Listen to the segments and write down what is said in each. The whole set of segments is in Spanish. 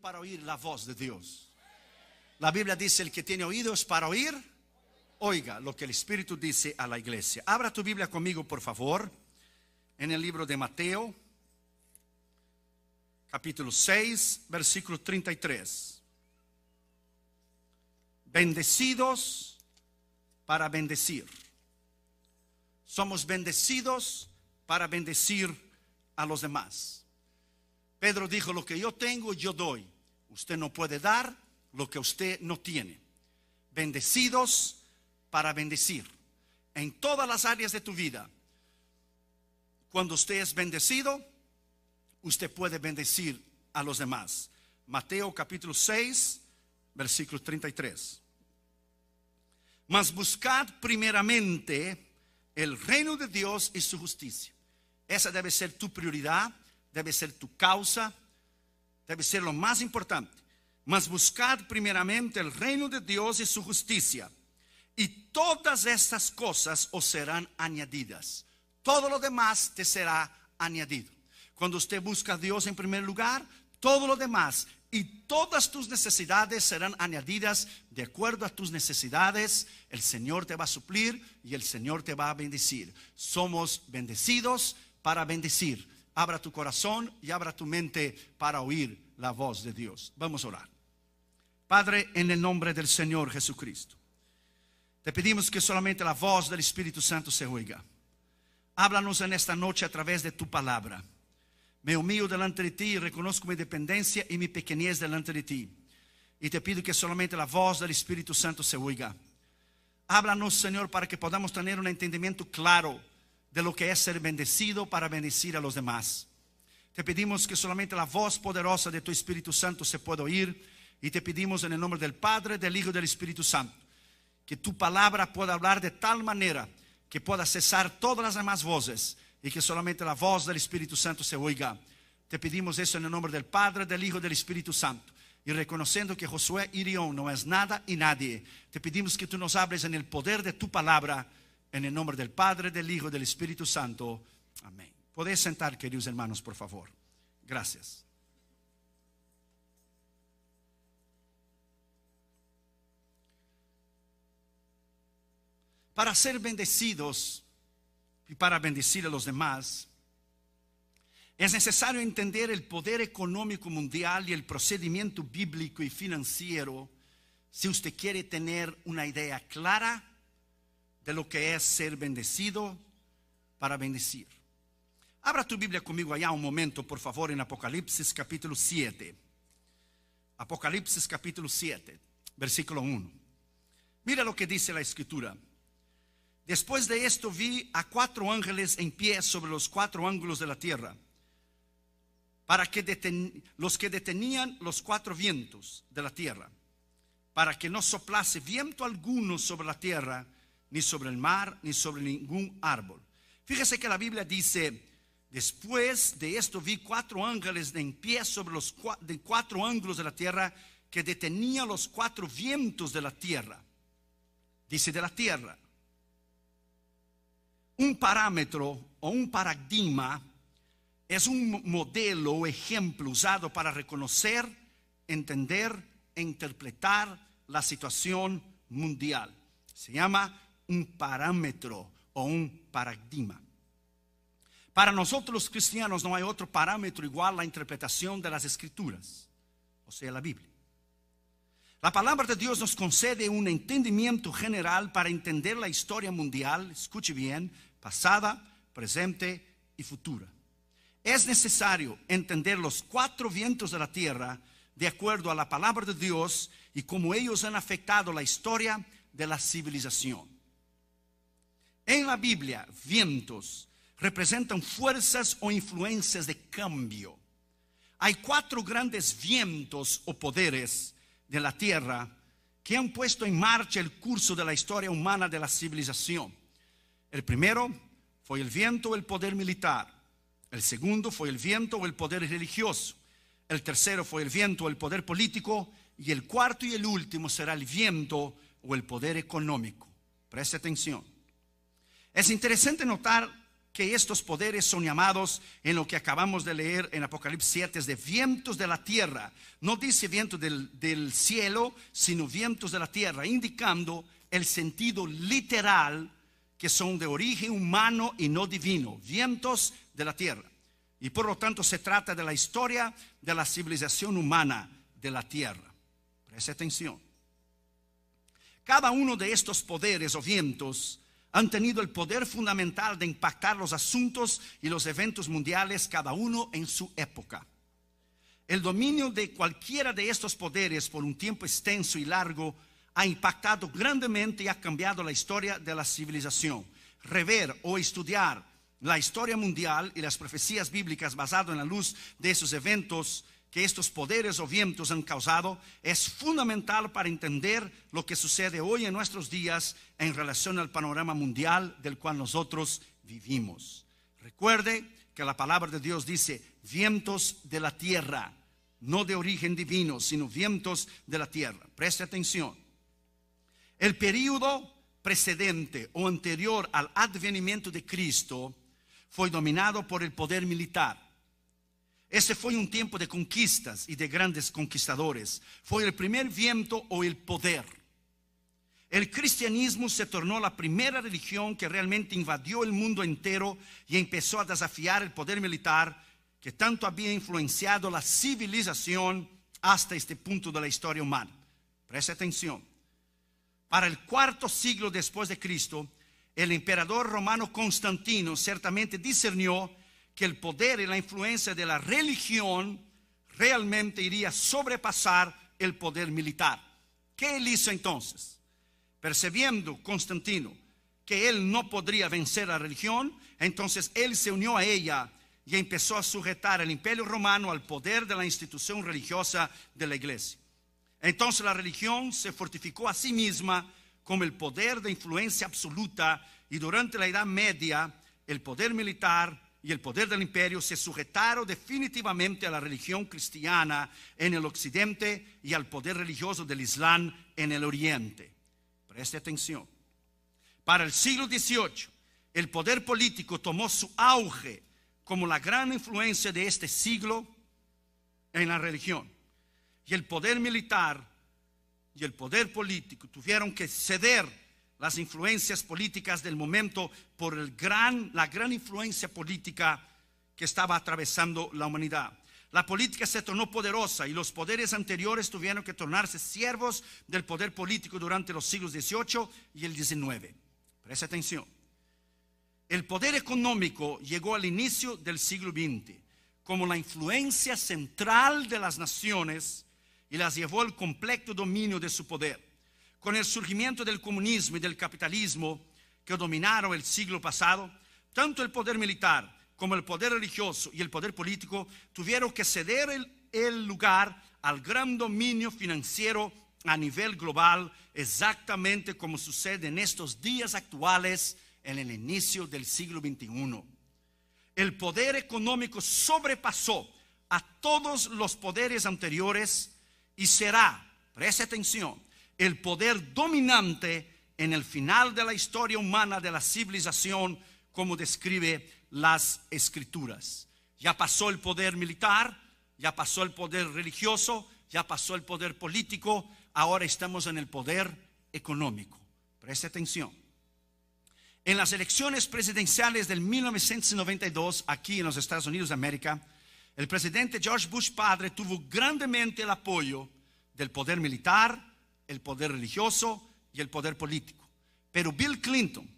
para oír la voz de Dios. La Biblia dice, el que tiene oídos para oír, oiga lo que el Espíritu dice a la iglesia. Abra tu Biblia conmigo, por favor, en el libro de Mateo, capítulo 6, versículo 33. Bendecidos para bendecir. Somos bendecidos para bendecir a los demás. Pedro dijo, lo que yo tengo, yo doy. Usted no puede dar lo que usted no tiene. Bendecidos para bendecir. En todas las áreas de tu vida. Cuando usted es bendecido, usted puede bendecir a los demás. Mateo capítulo 6, versículo 33. Mas buscad primeramente el reino de Dios y su justicia. Esa debe ser tu prioridad Debe ser tu causa, Debe ser lo más importante. Mas buscad primeramente el reino de Dios y su justicia, y todas estas cosas os serán añadidas. Todo lo demás te será añadido. Cuando usted busca a Dios en primer lugar, todo lo demás y todas tus necesidades serán añadidas de acuerdo a tus necesidades. El Señor te va a suplir y el Señor te va a bendecir. Somos bendecidos para bendecir abra tu corazón y abra tu mente para oír la voz de Dios. Vamos a orar. Padre, en el nombre del Señor Jesucristo, te pedimos que solamente la voz del Espíritu Santo se oiga. Háblanos en esta noche a través de tu palabra. Me humillo delante de ti, reconozco mi dependencia y mi pequeñez delante de ti. Y te pido que solamente la voz del Espíritu Santo se oiga. Háblanos, Señor, para que podamos tener un entendimiento claro de lo que es ser bendecido para bendecir a los demás. Te pedimos que solamente la voz poderosa de tu Espíritu Santo se pueda oír y te pedimos en el nombre del Padre, del Hijo y del Espíritu Santo, que tu palabra pueda hablar de tal manera que pueda cesar todas las demás voces y que solamente la voz del Espíritu Santo se oiga. Te pedimos eso en el nombre del Padre, del Hijo y del Espíritu Santo. Y reconociendo que Josué Irión no es nada y nadie, te pedimos que tú nos hables en el poder de tu palabra en el nombre del Padre, del Hijo, y del Espíritu Santo. Amén. Podéis sentar, queridos hermanos, por favor. Gracias. Para ser bendecidos y para bendecir a los demás, es necesario entender el poder económico mundial y el procedimiento bíblico y financiero si usted quiere tener una idea clara de lo que es ser bendecido para bendecir. Abra tu Biblia conmigo allá un momento, por favor, en Apocalipsis capítulo 7. Apocalipsis capítulo 7, versículo 1. Mira lo que dice la escritura. Después de esto vi a cuatro ángeles en pie sobre los cuatro ángulos de la tierra, para que deten, los que detenían los cuatro vientos de la tierra, para que no soplase viento alguno sobre la tierra, ni sobre el mar, ni sobre ningún árbol. Fíjese que la Biblia dice, después de esto vi cuatro ángeles en pie sobre los cuatro, de cuatro ángulos de la tierra que detenían los cuatro vientos de la tierra. Dice de la tierra. Un parámetro o un paradigma es un modelo o ejemplo usado para reconocer, entender e interpretar la situación mundial. Se llama un parámetro o un paradigma. Para nosotros los cristianos no hay otro parámetro igual a la interpretación de las escrituras, o sea, la Biblia. La palabra de Dios nos concede un entendimiento general para entender la historia mundial, escuche bien, pasada, presente y futura. Es necesario entender los cuatro vientos de la tierra de acuerdo a la palabra de Dios y cómo ellos han afectado la historia de la civilización. En la Biblia, vientos representan fuerzas o influencias de cambio. Hay cuatro grandes vientos o poderes de la tierra que han puesto en marcha el curso de la historia humana de la civilización. El primero fue el viento o el poder militar. El segundo fue el viento o el poder religioso. El tercero fue el viento o el poder político. Y el cuarto y el último será el viento o el poder económico. Preste atención. Es interesante notar que estos poderes son llamados en lo que acabamos de leer en Apocalipsis 7 de vientos de la tierra. No dice vientos del, del cielo, sino vientos de la tierra, indicando el sentido literal que son de origen humano y no divino, vientos de la tierra. Y por lo tanto se trata de la historia de la civilización humana de la tierra. Preste atención. Cada uno de estos poderes o vientos han tenido el poder fundamental de impactar los asuntos y los eventos mundiales, cada uno en su época. El dominio de cualquiera de estos poderes por un tiempo extenso y largo ha impactado grandemente y ha cambiado la historia de la civilización. Rever o estudiar la historia mundial y las profecías bíblicas basado en la luz de esos eventos que estos poderes o vientos han causado es fundamental para entender lo que sucede hoy en nuestros días en relación al panorama mundial del cual nosotros vivimos. Recuerde que la palabra de Dios dice vientos de la tierra, no de origen divino, sino vientos de la tierra. Preste atención. El periodo precedente o anterior al advenimiento de Cristo fue dominado por el poder militar ese fue un tiempo de conquistas y de grandes conquistadores. Fue el primer viento o el poder. El cristianismo se tornó la primera religión que realmente invadió el mundo entero y empezó a desafiar el poder militar que tanto había influenciado la civilización hasta este punto de la historia humana. Preste atención. Para el cuarto siglo después de Cristo, el emperador romano Constantino ciertamente discernió que el poder y la influencia de la religión realmente iría a sobrepasar el poder militar. ¿Qué él hizo entonces? Percibiendo Constantino que él no podría vencer la religión, entonces él se unió a ella y empezó a sujetar el imperio romano al poder de la institución religiosa de la iglesia. Entonces la religión se fortificó a sí misma como el poder de influencia absoluta y durante la Edad Media el poder militar y el poder del imperio se sujetaron definitivamente a la religión cristiana en el occidente y al poder religioso del Islam en el oriente. Preste atención. Para el siglo XVIII, el poder político tomó su auge como la gran influencia de este siglo en la religión. Y el poder militar y el poder político tuvieron que ceder las influencias políticas del momento por el gran, la gran influencia política que estaba atravesando la humanidad. La política se tornó poderosa y los poderes anteriores tuvieron que tornarse siervos del poder político durante los siglos XVIII y el XIX. Presta atención. El poder económico llegó al inicio del siglo XX como la influencia central de las naciones y las llevó al completo dominio de su poder con el surgimiento del comunismo y del capitalismo que dominaron el siglo pasado, tanto el poder militar como el poder religioso y el poder político tuvieron que ceder el, lugar al gran dominio financiero a nivel global, exactamente como sucede en estos días actuales en el inicio del siglo XXI. El poder económico sobrepasó a todos los poderes anteriores y será, preste atención, el poder dominante en el final de la historia humana de la civilización, como describe las escrituras. Ya pasó el poder militar, ya pasó el poder religioso, ya pasó el poder político, ahora estamos en el poder económico. Preste atención. En las elecciones presidenciales del 1992, aquí en los Estados Unidos de América, el presidente George Bush padre tuvo grandemente el apoyo del poder militar, el poder religioso y el poder político. Pero Bill Clinton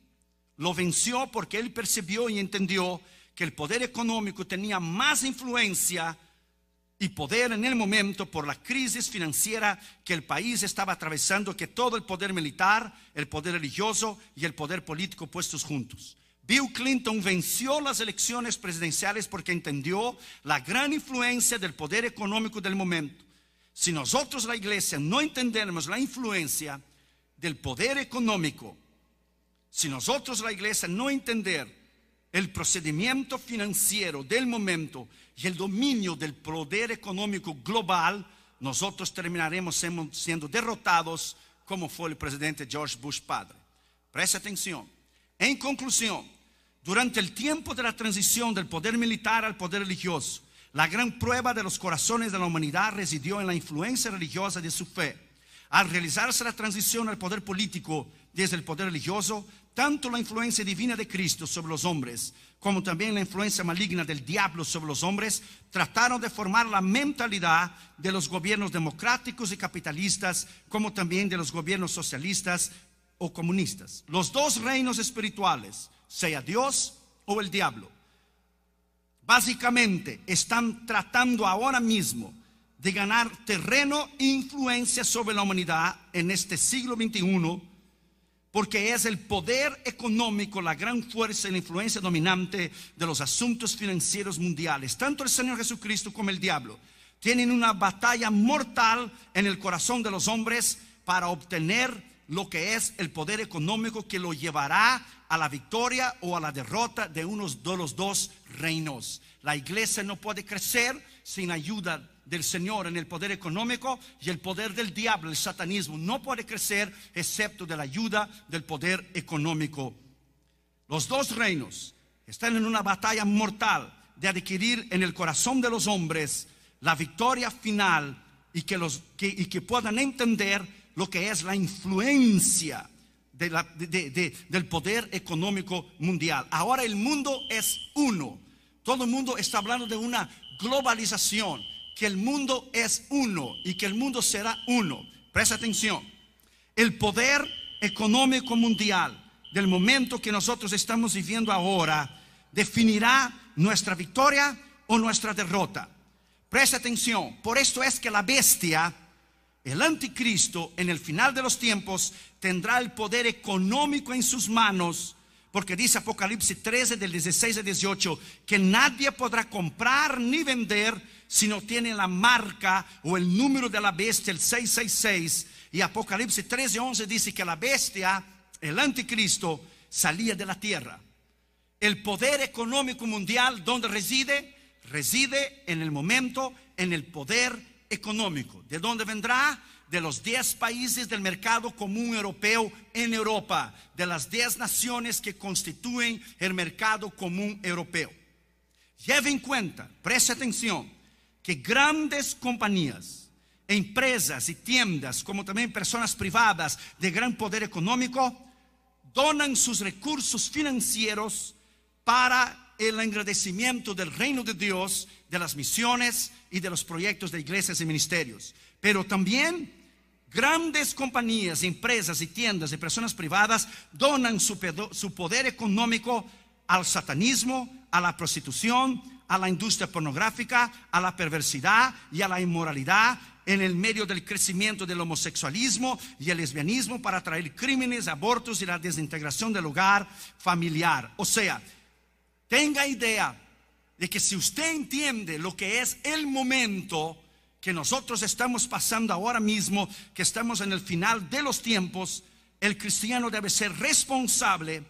lo venció porque él percibió y entendió que el poder económico tenía más influencia y poder en el momento por la crisis financiera que el país estaba atravesando que todo el poder militar, el poder religioso y el poder político puestos juntos. Bill Clinton venció las elecciones presidenciales porque entendió la gran influencia del poder económico del momento si nosotros, la iglesia, no entendemos la influencia del poder económico, si nosotros, la iglesia, no entender el procedimiento financiero del momento y el dominio del poder económico global, nosotros terminaremos siendo derrotados como fue el presidente George Bush padre. Presta atención. En conclusión, durante el tiempo de la transición del poder militar al poder religioso, la gran prueba de los corazones de la humanidad residió en la influencia religiosa de su fe. Al realizarse la transición al poder político desde el poder religioso, tanto la influencia divina de Cristo sobre los hombres como también la influencia maligna del diablo sobre los hombres trataron de formar la mentalidad de los gobiernos democráticos y capitalistas como también de los gobiernos socialistas o comunistas. Los dos reinos espirituales, sea Dios o el diablo Básicamente están tratando ahora mismo de ganar terreno e influencia sobre la humanidad en este siglo XXI, porque es el poder económico la gran fuerza y la influencia dominante de los asuntos financieros mundiales. Tanto el Señor Jesucristo como el diablo tienen una batalla mortal en el corazón de los hombres para obtener lo que es el poder económico que lo llevará a la victoria o a la derrota de uno de los dos reinos. La iglesia no puede crecer sin ayuda del Señor en el poder económico y el poder del diablo, el satanismo, no puede crecer excepto de la ayuda del poder económico. Los dos reinos están en una batalla mortal de adquirir en el corazón de los hombres la victoria final y que, los, y que puedan entender lo que es la influencia de la, de, del poder económico mundial. Ahora el mundo es uno. Todo el mundo está hablando de una globalización, que el mundo es uno y que el mundo será uno. Presta atención. El poder económico mundial del momento que nosotros estamos viviendo ahora definirá nuestra victoria o nuestra derrota. Presta atención. Por esto es que la bestia el anticristo en el final de los tiempos tendrá el poder económico en sus manos, porque dice Apocalipsis 13 del 16 al 18, que nadie podrá comprar ni vender si no tiene la marca o el número de la bestia, el 666. Y Apocalipsis 13, 11 dice que la bestia, el anticristo, salía de la tierra. El poder económico mundial, donde reside? Reside en el momento, en el poder económico. ¿De dónde vendrá? De los 10 países del mercado común europeo en Europa, de las 10 naciones que constituyen el mercado común europeo. Lleve en cuenta, preste atención, que grandes compañías, empresas y tiendas, como también personas privadas de gran poder económico, donan sus recursos financieros para el agradecimiento del reino de Dios, de las misiones y de los proyectos de iglesias y ministerios. Pero también grandes compañías, empresas y tiendas de personas privadas donan su, su poder económico al satanismo, a la prostitución, a la industria pornográfica, a la perversidad y a la inmoralidad, en el medio del crecimiento del homosexualismo y el lesbianismo para traer crímenes, abortos y la desintegración del hogar familiar. O sea, tenga idea de que si usted entiende lo que es el momento que nosotros estamos pasando ahora mismo, que estamos en el final de los tiempos, el cristiano debe ser responsable,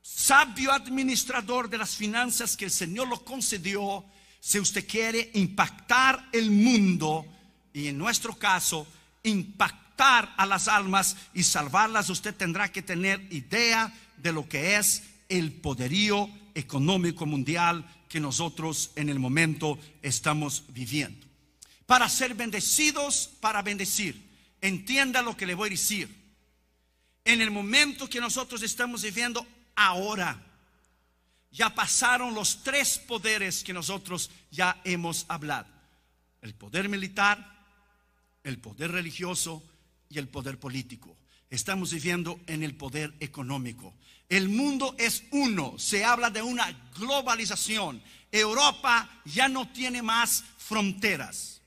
sabio administrador de las finanzas que el Señor lo concedió, si usted quiere impactar el mundo y en nuestro caso impactar a las almas y salvarlas, usted tendrá que tener idea de lo que es el poderío económico mundial que nosotros en el momento estamos viviendo. Para ser bendecidos, para bendecir. Entienda lo que le voy a decir. En el momento que nosotros estamos viviendo ahora, ya pasaron los tres poderes que nosotros ya hemos hablado. El poder militar, el poder religioso y el poder político. Estamos viviendo en el poder económico. El mundo es uno, se habla de una globalización. Europa ya no tiene más fronteras.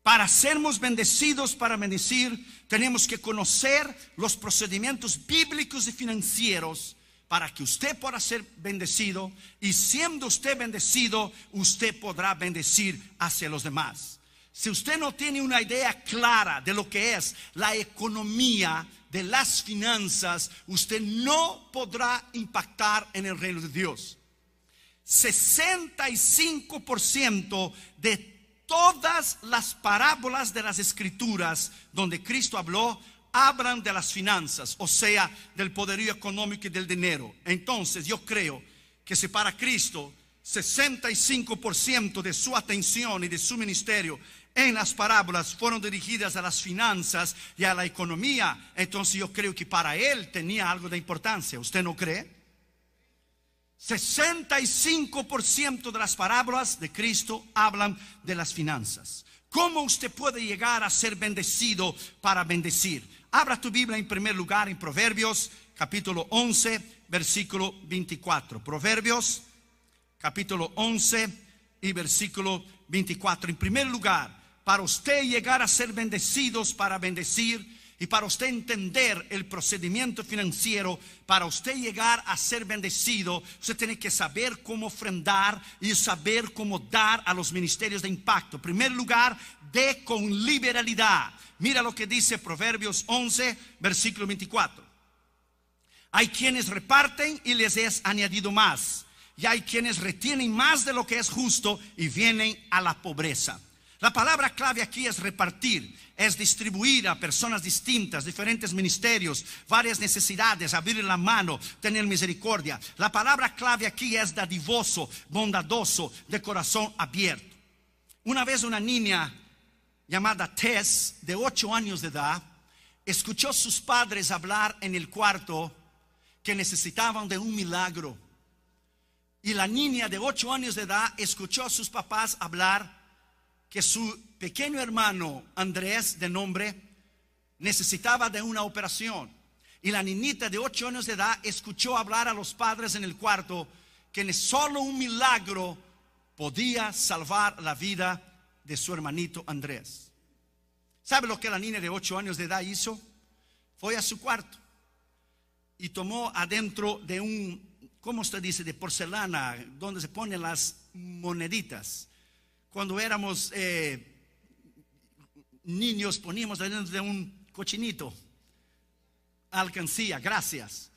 Para sermos bendecidos, para bendecir, tenemos que conocer los procedimientos bíblicos y financieros para que usted pueda ser bendecido y siendo usted bendecido, usted podrá bendecir hacia los demás. Si usted no tiene una idea clara de lo que es la economía de las finanzas, usted no podrá impactar en el reino de Dios. 65% de todas las parábolas de las escrituras donde Cristo habló hablan de las finanzas, o sea, del poderío económico y del dinero. Entonces yo creo que si para Cristo 65% de su atención y de su ministerio en las parábolas fueron dirigidas a las finanzas y a la economía. Entonces yo creo que para él tenía algo de importancia. ¿Usted no cree? 65% de las parábolas de Cristo hablan de las finanzas. ¿Cómo usted puede llegar a ser bendecido para bendecir? Abra tu Biblia en primer lugar en Proverbios capítulo 11, versículo 24. Proverbios capítulo 11 y versículo 24. En primer lugar, para usted llegar a ser bendecidos, para bendecir, y para usted entender el procedimiento financiero, para usted llegar a ser bendecido, usted tiene que saber cómo ofrendar y saber cómo dar a los ministerios de impacto. En primer lugar, dé con liberalidad. Mira lo que dice Proverbios 11, versículo 24. Hay quienes reparten y les es añadido más y hay quienes retienen más de lo que es justo y vienen a la pobreza. La palabra clave aquí es repartir, es distribuir a personas distintas, diferentes ministerios, varias necesidades, abrir la mano, tener misericordia. La palabra clave aquí es dadivoso, bondadoso, de corazón abierto. Una vez una niña llamada Tess, de 8 años de edad, escuchó a sus padres hablar en el cuarto que necesitaban de un milagro. Y la niña de 8 años de edad escuchó a sus papás hablar que su pequeño hermano Andrés, de nombre, necesitaba de una operación. Y la niñita de 8 años de edad escuchó hablar a los padres en el cuarto que solo un milagro podía salvar la vida de su hermanito Andrés. ¿Sabe lo que la niña de 8 años de edad hizo? Fue a su cuarto y tomó adentro de un ¿cómo usted dice? De porcelana, donde se ponen las moneditas. Cuando éramos eh, niños poníamos dentro de un cochinito. Alcancía, gracias.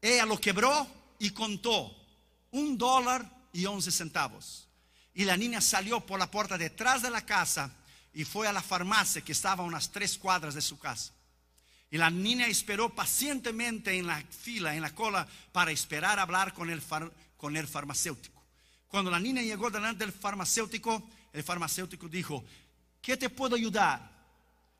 Ella lo quebró y contó un dólar y once centavos. Y la niña salió por la puerta detrás de la casa y fue a la farmacia que estaba a unas tres cuadras de su casa. Y la niña esperó pacientemente en la fila, en la cola, para esperar hablar con el, con el farmacéutico. Cuando la niña llegó delante del farmacéutico, el farmacéutico dijo, ¿qué te puedo ayudar?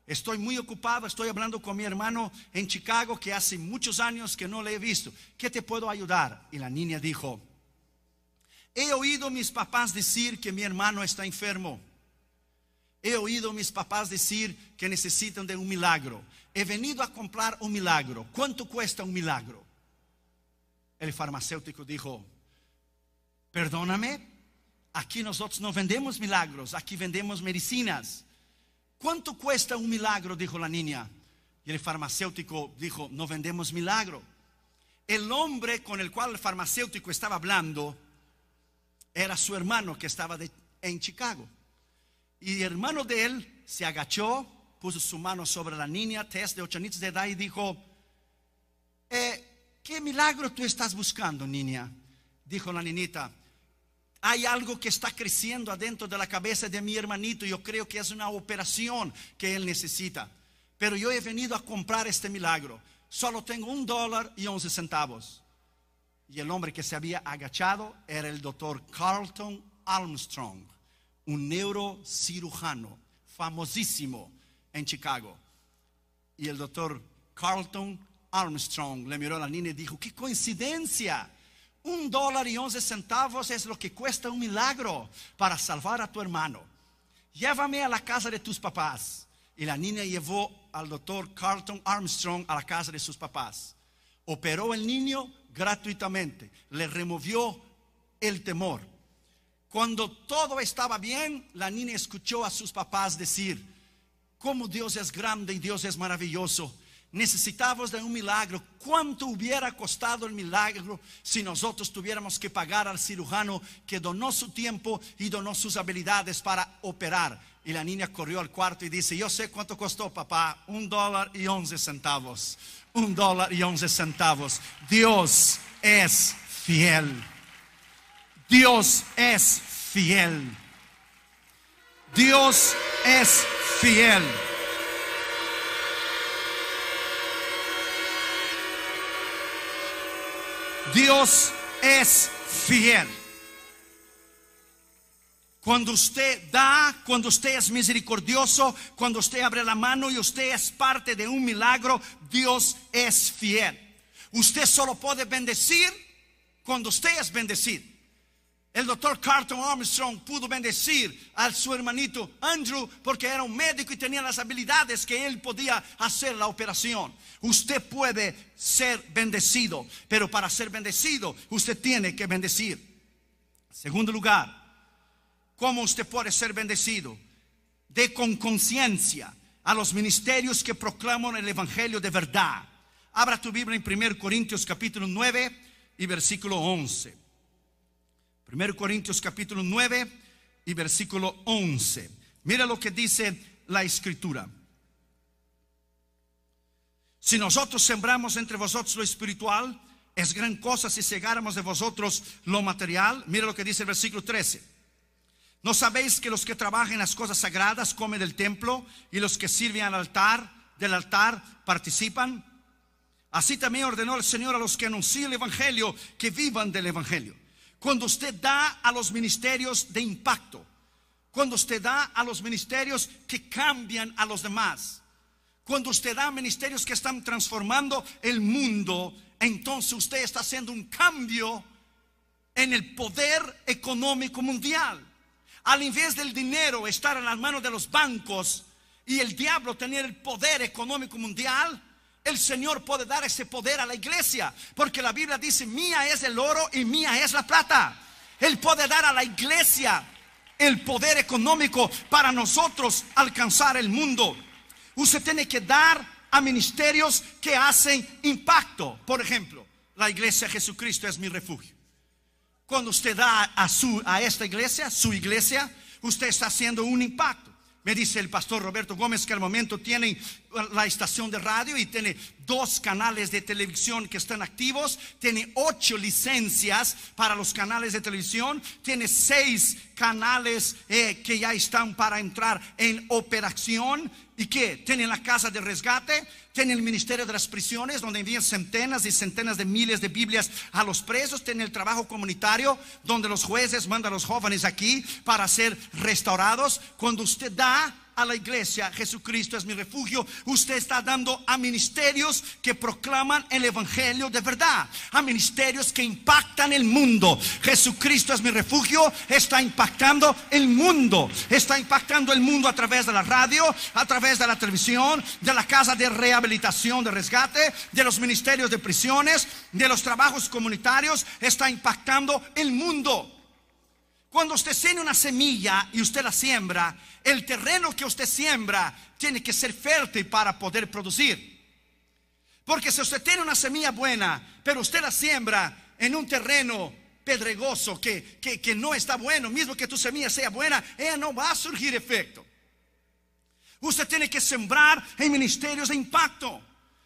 Estoy muy ocupado, estoy hablando con mi hermano en Chicago que hace muchos años que no le he visto. ¿Qué te puedo ayudar? Y la niña dijo, he oído mis papás decir que mi hermano está enfermo. He oído mis papás decir que necesitan de un milagro he venido a comprar un milagro. ¿Cuánto cuesta un milagro? El farmacéutico dijo, perdóname, aquí nosotros no vendemos milagros, aquí vendemos medicinas. ¿Cuánto cuesta un milagro? Dijo la niña. Y el farmacéutico dijo, no vendemos milagro. El hombre con el cual el farmacéutico estaba hablando era su hermano que estaba en Chicago. Y el hermano de él se agachó, puso su mano sobre la niña Tess de ocho años de edad y dijo, eh, ¿qué milagro tú estás buscando, niña? Dijo la niñita, hay algo que está creciendo adentro de la cabeza de mi hermanito, yo creo que es una operación que él necesita, pero yo he venido a comprar este milagro, solo tengo un dólar y once centavos. Y el hombre que se había agachado era el doctor Carlton Armstrong, un neurocirujano famosísimo en Chicago. Y el doctor Carlton Armstrong le miró a la niña y dijo, qué coincidencia. Un dólar y once centavos es lo que cuesta un milagro para salvar a tu hermano. Llévame a la casa de tus papás. Y la niña llevó al doctor Carlton Armstrong a la casa de sus papás. Operó el niño gratuitamente. Le removió el temor. Cuando todo estaba bien, la niña escuchó a sus papás decir, como Dios es grande y Dios es maravilloso. Necesitábamos de un milagro. ¿Cuánto hubiera costado el milagro si nosotros tuviéramos que pagar al cirujano que donó su tiempo y donó sus habilidades para operar? Y la niña corrió al cuarto y dice, yo sé cuánto costó, papá, un dólar y once centavos. Un dólar y once centavos. Dios es fiel. Dios es fiel. Dios es fiel. Dios es fiel. Cuando usted da, cuando usted es misericordioso, cuando usted abre la mano y usted es parte de un milagro, Dios es fiel. Usted solo puede bendecir cuando usted es bendecido. El doctor Carlton Armstrong pudo bendecir a su hermanito Andrew porque era un médico y tenía las habilidades que él podía hacer la operación. Usted puede ser bendecido, pero para ser bendecido usted tiene que bendecir. segundo lugar, ¿cómo usted puede ser bendecido? De con conciencia a los ministerios que proclaman el Evangelio de verdad. Abra tu Biblia en 1 Corintios capítulo 9 y versículo 11. 1 Corintios capítulo 9 y versículo 11. Mira lo que dice la escritura. Si nosotros sembramos entre vosotros lo espiritual, es gran cosa si cegáramos de vosotros lo material. Mira lo que dice el versículo 13. ¿No sabéis que los que trabajan en las cosas sagradas comen del templo y los que sirven al altar, del altar, participan? Así también ordenó el Señor a los que anuncian el Evangelio que vivan del Evangelio cuando usted da a los ministerios de impacto, cuando usted da a los ministerios que cambian a los demás, cuando usted da ministerios que están transformando el mundo, entonces usted está haciendo un cambio en el poder económico mundial. Al invés del dinero estar en las manos de los bancos y el diablo tener el poder económico mundial, el Señor puede dar ese poder a la iglesia. Porque la Biblia dice, mía es el oro y mía es la plata. Él puede dar a la iglesia el poder económico para nosotros alcanzar el mundo. Usted tiene que dar a ministerios que hacen impacto. Por ejemplo, la iglesia Jesucristo es mi refugio. Cuando usted da a, su, a esta iglesia, su iglesia, usted está haciendo un impacto. Me dice el pastor Roberto Gómez que al momento tiene la estación de radio y tiene dos canales de televisión que están activos, tiene ocho licencias para los canales de televisión, tiene seis canales eh, que ya están para entrar en operación. ¿Y que tiene la casa de resgate, tiene el Ministerio de las Prisiones, donde envían centenas y centenas de miles de Biblias a los presos, tiene el trabajo comunitario, donde los jueces mandan a los jóvenes aquí para ser restaurados. Cuando usted da, a la iglesia, Jesucristo es mi refugio, usted está dando a ministerios que proclaman el Evangelio de verdad, a ministerios que impactan el mundo. Jesucristo es mi refugio, está impactando el mundo, está impactando el mundo a través de la radio, a través de la televisión, de la casa de rehabilitación, de rescate, de los ministerios de prisiones, de los trabajos comunitarios, está impactando el mundo. Cuando usted tiene una semilla y usted la siembra, el terreno que usted siembra tiene que ser fértil para poder producir. Porque si usted tiene una semilla buena, pero usted la siembra en un terreno pedregoso que, que no está bueno, mismo que tu semilla sea buena, ella no va a surgir efecto. Usted tiene que sembrar en ministerios de impacto.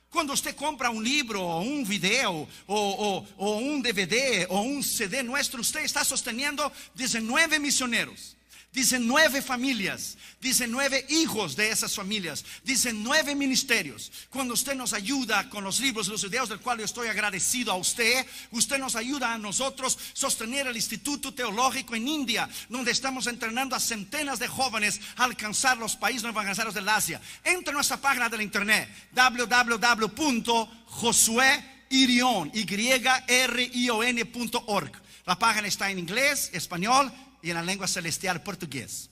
Quando você compra um livro, ou um vídeo, ou, ou, ou, um DVD, ou um CD nosso, você está sosteniendo 19 misioneros. Dice nueve familias, dice nueve hijos de esas familias, dice nueve ministerios. Cuando usted nos ayuda con los libros, y los ideos del cual yo estoy agradecido a usted, usted nos ayuda a nosotros sostener el Instituto Teológico en India, donde estamos entrenando a centenas de jóvenes a alcanzar los países no avanzados del Asia. Entre en nuestra página del internet www.josueirion.org. La página está en inglés, español, en la lengua celestial portugués.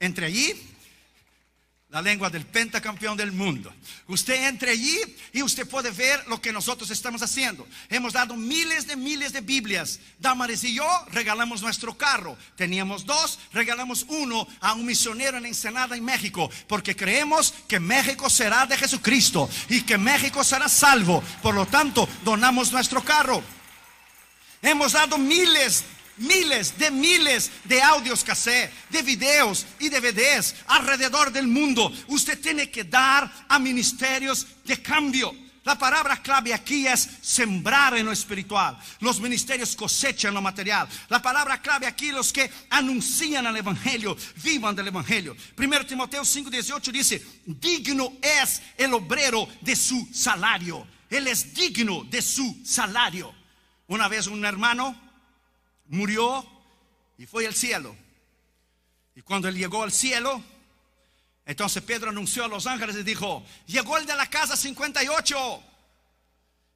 Entre allí, la lengua del pentacampeón del mundo. Usted entre allí y usted puede ver lo que nosotros estamos haciendo. Hemos dado miles de miles de Biblias. Damaris y yo regalamos nuestro carro. Teníamos dos, regalamos uno a un misionero en Ensenada, en México, porque creemos que México será de Jesucristo y que México será salvo. Por lo tanto, donamos nuestro carro. Hemos dado miles miles de miles de audios que cassette, de videos y DVDs alrededor del mundo. Usted tiene que dar a ministerios de cambio. La palabra clave aquí es sembrar en lo espiritual. Los ministerios cosechan lo material. La palabra clave aquí los que anuncian el Evangelio, vivan del Evangelio. Primero Timoteo 5:18 dice, digno es el obrero de su salario. Él es digno de su salario. Una vez un hermano murió y fue al cielo. Y cuando él llegó al cielo, entonces Pedro anunció a los ángeles y dijo, llegó el de la casa 58.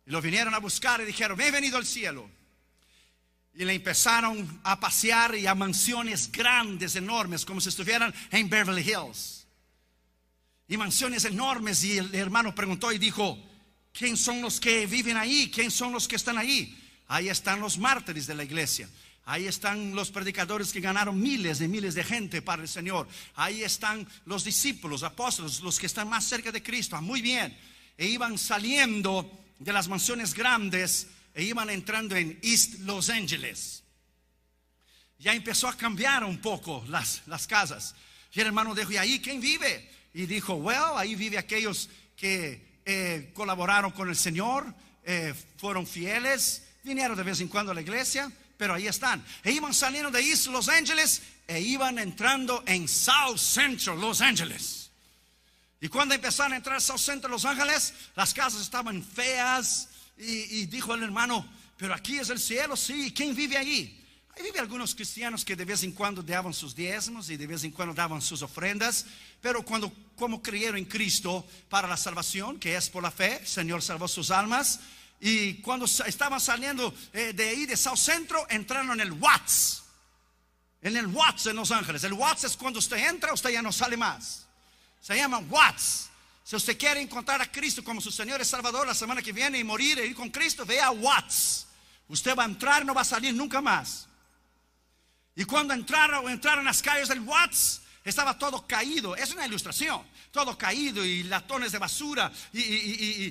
Y lo vinieron a buscar y dijeron, Bienvenido al cielo. Y le empezaron a pasear y a mansiones grandes, enormes, como si estuvieran en Beverly Hills. Y mansiones enormes. Y el hermano preguntó y dijo, ¿quién son los que viven ahí? ¿Quién son los que están ahí? Ahí están los mártires de la iglesia. Ahí están los predicadores que ganaron miles y miles de gente para el Señor. Ahí están los discípulos, apóstoles, los que están más cerca de Cristo. Ah, muy bien. E iban saliendo de las mansiones grandes e iban entrando en East Los Angeles. Ya empezó a cambiar un poco las, las casas. Y el hermano dijo, ¿y ahí quién vive? Y dijo, well, ahí vive aquellos que eh, colaboraron con el Señor, eh, fueron fieles Vinieron de vez en cuando a la iglesia, pero ahí están. E iban saliendo de East Los Ángeles e iban entrando en South Central Los Ángeles. Y cuando empezaron a entrar en South Central Los Ángeles, las casas estaban feas. Y, dijo el hermano, pero aquí es el cielo, sí. ¿Quién vive ahí? Ahí vive algunos cristianos que de vez en cuando daban sus diezmos y de vez en cuando daban sus ofrendas, pero cuando como creyeron en Cristo para la salvación, que es por la fe, el Señor salvó sus almas, y cuando estaban saliendo eh, de ahí, de South Centro, entraron en el Watts. En el Watts en Los Ángeles. El Watts es cuando usted entra, usted ya no sale más. Se llama Watts. Si usted quiere encontrar a Cristo como su Señor y Salvador la semana que viene y morir y e ir con Cristo, vea Watts. Usted va a entrar, no va a salir nunca más. Y cuando entraron, entraron las calles del Watts, estaba todo caído. Es una ilustración todo caído y latones de basura y,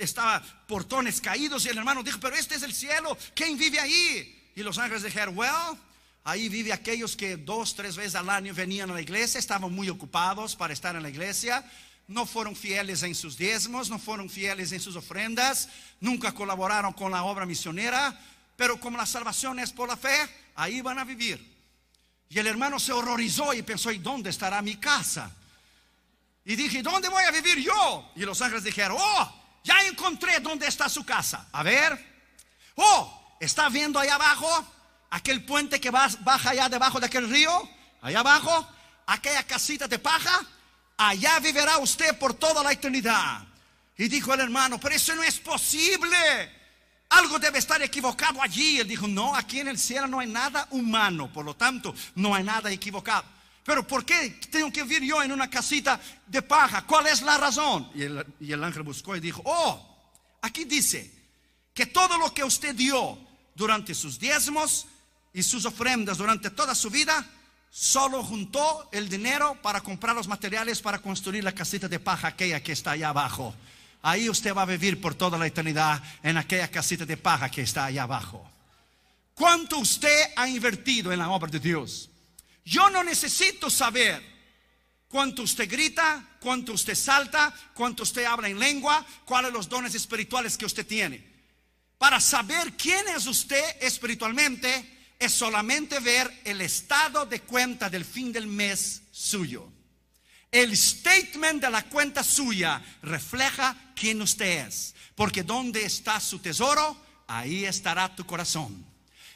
estaba portones caídos y el hermano dijo, pero este es el cielo, ¿quién vive ahí? Y los ángeles dijeron, well, Ahí vive aquellos que dos, tres veces al año venían a la iglesia, estaban muy ocupados para estar en la iglesia, no fueron fieles en sus diezmos, no fueron fieles en sus ofrendas, nunca colaboraron con la obra misionera, pero como la salvación es por la fe, ahí van a vivir. Y el hermano se horrorizó y pensó, ¿y dónde estará mi casa? Y dije, ¿dónde voy a vivir yo? Y los ángeles dijeron, oh, ya encontré dónde está su casa. A ver, oh, ¿está viendo allá abajo? Aquel puente que baja allá debajo de aquel río, allá abajo, aquella casita de paja, allá vivirá usted por toda la eternidad. Y dijo el hermano, pero eso no es posible. Algo debe estar equivocado allí. Él dijo, no, aquí en el cielo no hay nada humano, por lo tanto, no hay nada equivocado. Pero ¿por qué tengo que vivir yo en una casita de paja? ¿Cuál es la razón? Y el, ángel buscó y dijo, oh, aquí dice que todo lo que usted dio durante sus diezmos y sus ofrendas durante toda su vida, solo juntó el dinero para comprar los materiales para construir la casita de paja aquella que está allá abajo. Ahí usted va a vivir por toda la eternidad en aquella casita de paja que está allá abajo. ¿Cuánto usted ha invertido en la obra de Dios? Yo no necesito saber cuánto usted grita, cuánto usted salta, cuánto usted habla en lengua, cuáles son los dones espirituales que usted tiene. Para saber quién es usted espiritualmente, es solamente ver el estado de cuenta del fin del mes suyo. El statement de la cuenta suya refleja quién usted es, porque donde está su tesoro, ahí estará tu corazón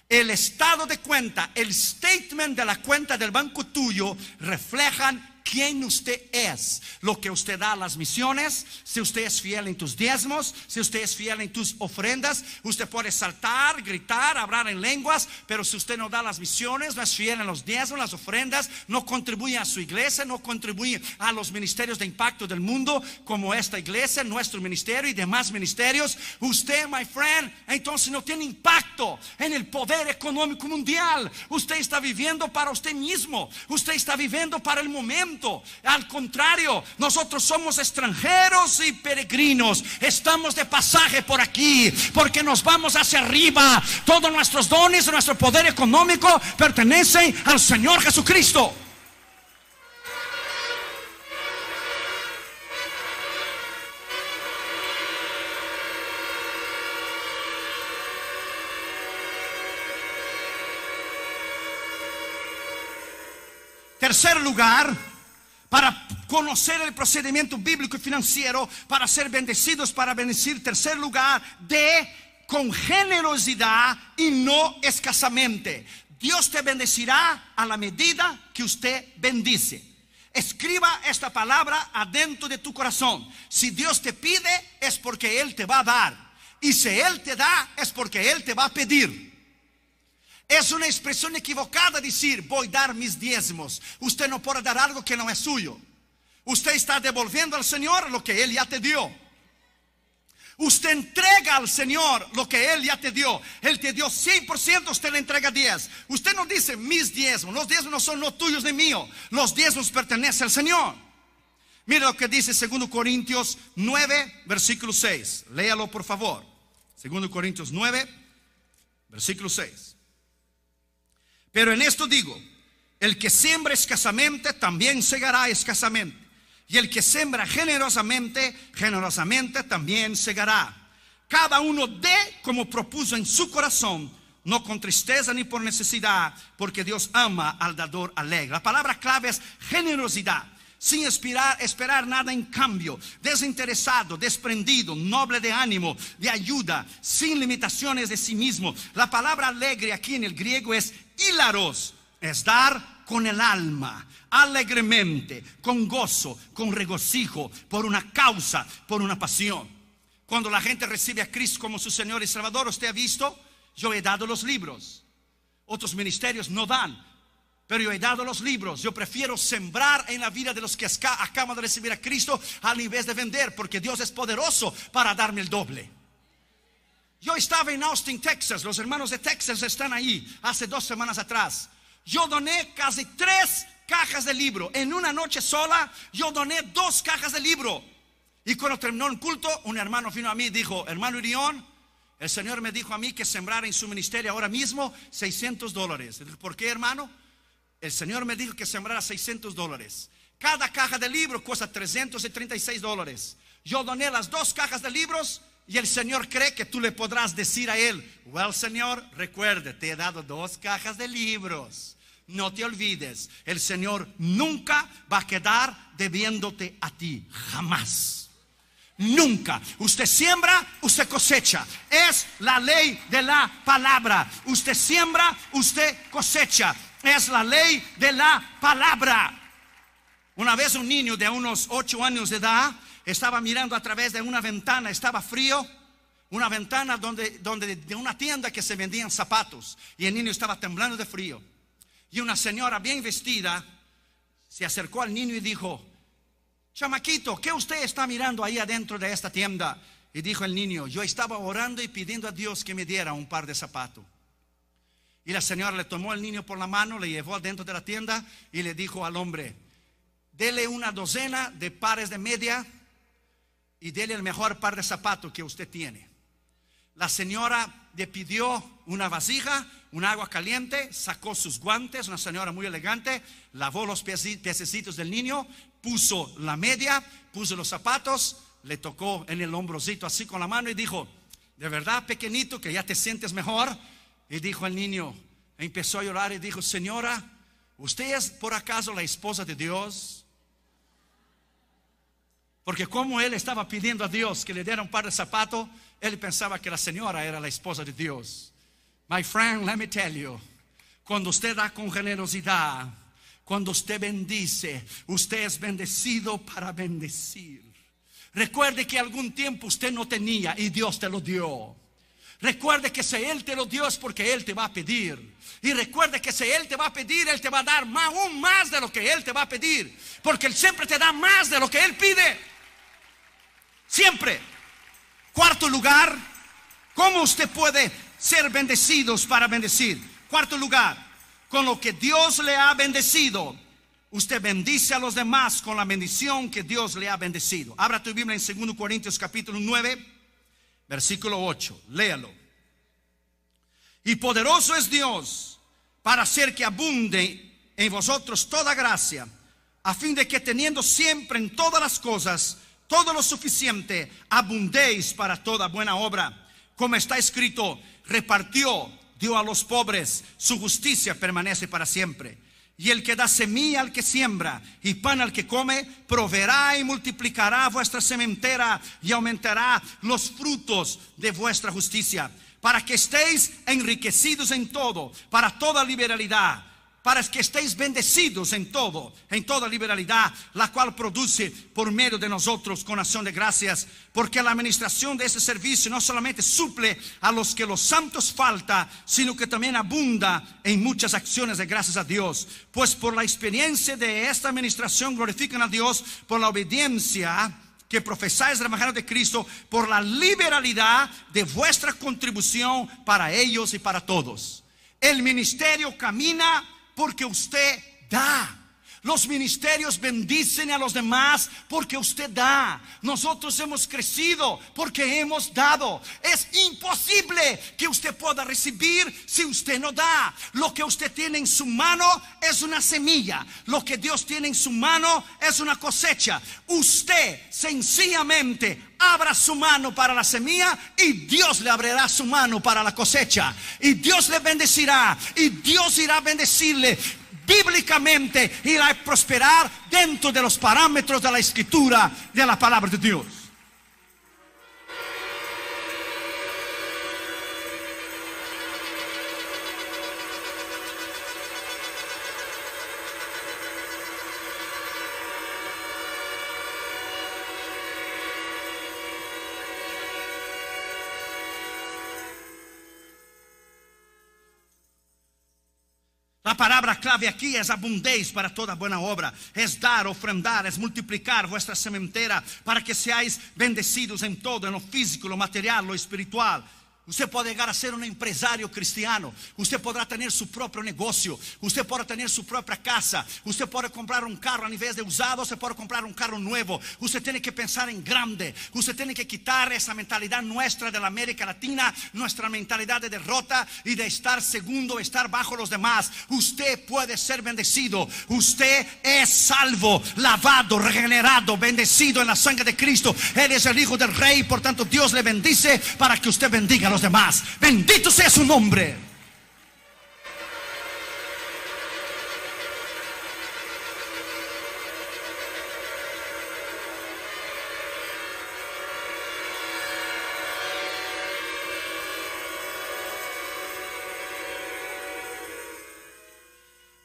el estado de cuenta, el statement de la cuenta del banco tuyo reflejan quién usted es, lo que usted da a las misiones, si usted es fiel en tus diezmos, si usted es fiel en tus ofrendas, usted puede saltar, gritar, hablar en lenguas, pero si usted no da las misiones, no es fiel en los diezmos, las ofrendas, no contribuye a su iglesia, no contribuye a los ministerios de impacto del mundo como esta iglesia, nuestro ministerio y demás ministerios, usted, my friend, entonces no tiene impacto en el poder económico mundial. Usted está viviendo para usted mismo, usted está viviendo para el momento al contrario, nosotros somos extranjeros y peregrinos. Estamos de pasaje por aquí porque nos vamos hacia arriba. Todos nuestros dones, nuestro poder económico pertenecen al Señor Jesucristo. Tercer lugar, para conocer el procedimiento bíblico y financiero, para ser bendecidos, para bendecir tercer lugar, de con generosidad y no escasamente. Dios te bendecirá a la medida que usted bendice. Escriba esta palabra adentro de tu corazón. Si Dios te pide, es porque Él te va a dar. Y si Él te da, es porque Él te va a pedir. Es una expresión equivocada decir, voy a dar mis diezmos. Usted no puede dar algo que no es suyo. Usted está devolviendo al Señor lo que Él ya te dio. Usted entrega al Señor lo que Él ya te dio. Él te dio 100%, usted le entrega 10. Usted no dice mis diezmos. Los diezmos no son los tuyos ni míos. Los diezmos pertenecen al Señor. Mira lo que dice 2 Corintios 9, versículo 6. Léalo por favor. 2 Corintios 9, versículo 6. Pero en esto digo, el que siembra escasamente, también segará escasamente. Y el que siembra generosamente, generosamente también segará. Cada uno dé como propuso en su corazón, no con tristeza ni por necesidad, porque Dios ama al dador alegre. La palabra clave es generosidad sin esperar, esperar nada en cambio, desinteresado, desprendido, noble de ánimo, de ayuda, sin limitaciones de sí mismo. La palabra alegre aquí en el griego es hilaros es dar con el alma, alegremente, con gozo, con regocijo, por una causa, por una pasión. Cuando la gente recibe a Cristo como su Señor y Salvador, usted ha visto, yo he dado los libros. Otros ministerios no dan, pero yo he dado los libros. Yo prefiero sembrar en la vida de los que acaban de recibir a Cristo al invés de vender, porque Dios es poderoso para darme el doble. Yo estaba en Austin, Texas. Los hermanos de Texas están ahí. Hace dos semanas atrás. Yo doné casi tres cajas de libro. En una noche sola, yo doné dos cajas de libro. Y cuando terminó el culto, un hermano vino a mí y dijo, hermano Irion, el Señor me dijo a mí que sembrara en su ministerio ahora mismo 600 dólares. ¿Por qué, hermano? El Señor me dijo que sembrara 600 dólares. Cada caja de libro cuesta 336 dólares. Yo doné las dos cajas de libros y el Señor cree que tú le podrás decir a Él, well Señor, recuerde, te he dado dos cajas de libros. No te olvides, el Señor nunca va a quedar debiéndote a ti, jamás. Nunca. Usted siembra, usted cosecha. Es la ley de la palabra. Usted siembra, usted cosecha. Es la ley de la palabra. Una vez un niño de unos ocho años de edad estaba mirando a través de una ventana, estaba frío, una ventana donde, de una tienda que se vendían zapatos y el niño estaba temblando de frío. Y una señora bien vestida se acercó al niño y dijo, chamaquito, ¿qué usted está mirando ahí adentro de esta tienda? Y dijo el niño, yo estaba orando y pidiendo a Dios que me diera un par de zapatos. Y la señora le tomó al niño por la mano, le llevó adentro de la tienda y le dijo al hombre, dele una docena de pares de media y déle el mejor par de zapatos que usted tiene. La señora le pidió una vasija, un agua caliente, sacó sus guantes, una señora muy elegante, lavó los pececitos del niño, puso la media, puso los zapatos, le tocó en el hombrocito así con la mano y dijo, de verdad pequeñito que ya te sientes mejor. Y dijo al niño, empezó a llorar y dijo, señora, ¿usted es por acaso la esposa de Dios? Porque como él estaba pidiendo a Dios que le diera un par de zapatos, él pensaba que la señora era la esposa de Dios. My friend, let me tell you, cuando usted da con generosidad, cuando usted bendice, usted es bendecido para bendecir. Recuerde que algún tiempo usted no tenía y Dios te lo dio. Recuerde que si Él te lo dio es porque Él te va a pedir. Y recuerde que si Él te va a pedir, Él te va a dar más, aún más de lo que Él te va a pedir. Porque Él siempre te da más de lo que Él pide. Siempre. Cuarto lugar, ¿cómo usted puede ser bendecidos para bendecir? Cuarto lugar, con lo que Dios le ha bendecido, usted bendice a los demás con la bendición que Dios le ha bendecido. Abra tu Biblia en 2 Corintios capítulo 9, versículo 8. Léalo. Y poderoso es Dios para hacer que abunde en vosotros toda gracia, a fin de que teniendo siempre en todas las cosas, todo lo suficiente, abundéis para toda buena obra. Como está escrito, repartió, dio a los pobres, su justicia permanece para siempre. Y el que da semilla al que siembra y pan al que come, proveerá y multiplicará vuestra sementera y aumentará los frutos de vuestra justicia, para que estéis enriquecidos en todo, para toda liberalidad para que estéis bendecidos en todo, en toda liberalidad, la cual produce por medio de nosotros con acción de gracias, porque la administración de este servicio no solamente suple a los que los santos falta, sino que también abunda en muchas acciones de gracias a Dios, pues por la experiencia de esta administración glorifican a Dios por la obediencia que profesáis de la evangelio de Cristo por la liberalidad de vuestra contribución para ellos y para todos. El ministerio camina porque usted da. Los ministerios bendicen a los demás porque usted da. Nosotros hemos crecido porque hemos dado. Es imposible que usted pueda recibir si usted no da. Lo que usted tiene en su mano es una semilla. Lo que Dios tiene en su mano es una cosecha. Usted sencillamente abra su mano para la semilla y Dios le abrirá su mano para la cosecha. Y Dios le bendecirá y Dios irá a bendecirle bíblicamente irá a prosperar dentro de los parámetros de la escritura, de la palabra de Dios. chave aqui es abundéis para toda boa obra, És dar, ofrendar, és multiplicar vossa sementera para que seais bendecidos em todo, no lo físico, lo material, lo espiritual. Usted puede llegar a ser un um empresario cristiano. Usted podrá tener su propio negocio Usted podrá tener su propia casa. Usted puede comprar un um carro, a nivel de usado, Usted puede comprar un um carro nuevo Usted tiene que pensar en em grande. Usted tiene que quitar esa mentalidad nuestra de la América Latina, Nuestra mentalidad de derrota Y e de estar segundo, estar bajo los demás. Usted puede ser bendecido. Usted es salvo, lavado, regenerado, bendecido en la sangre de Cristo. Él es el hijo del rey, por tanto Dios le bendice para que usted bendiga demás. Bendito sea su nombre.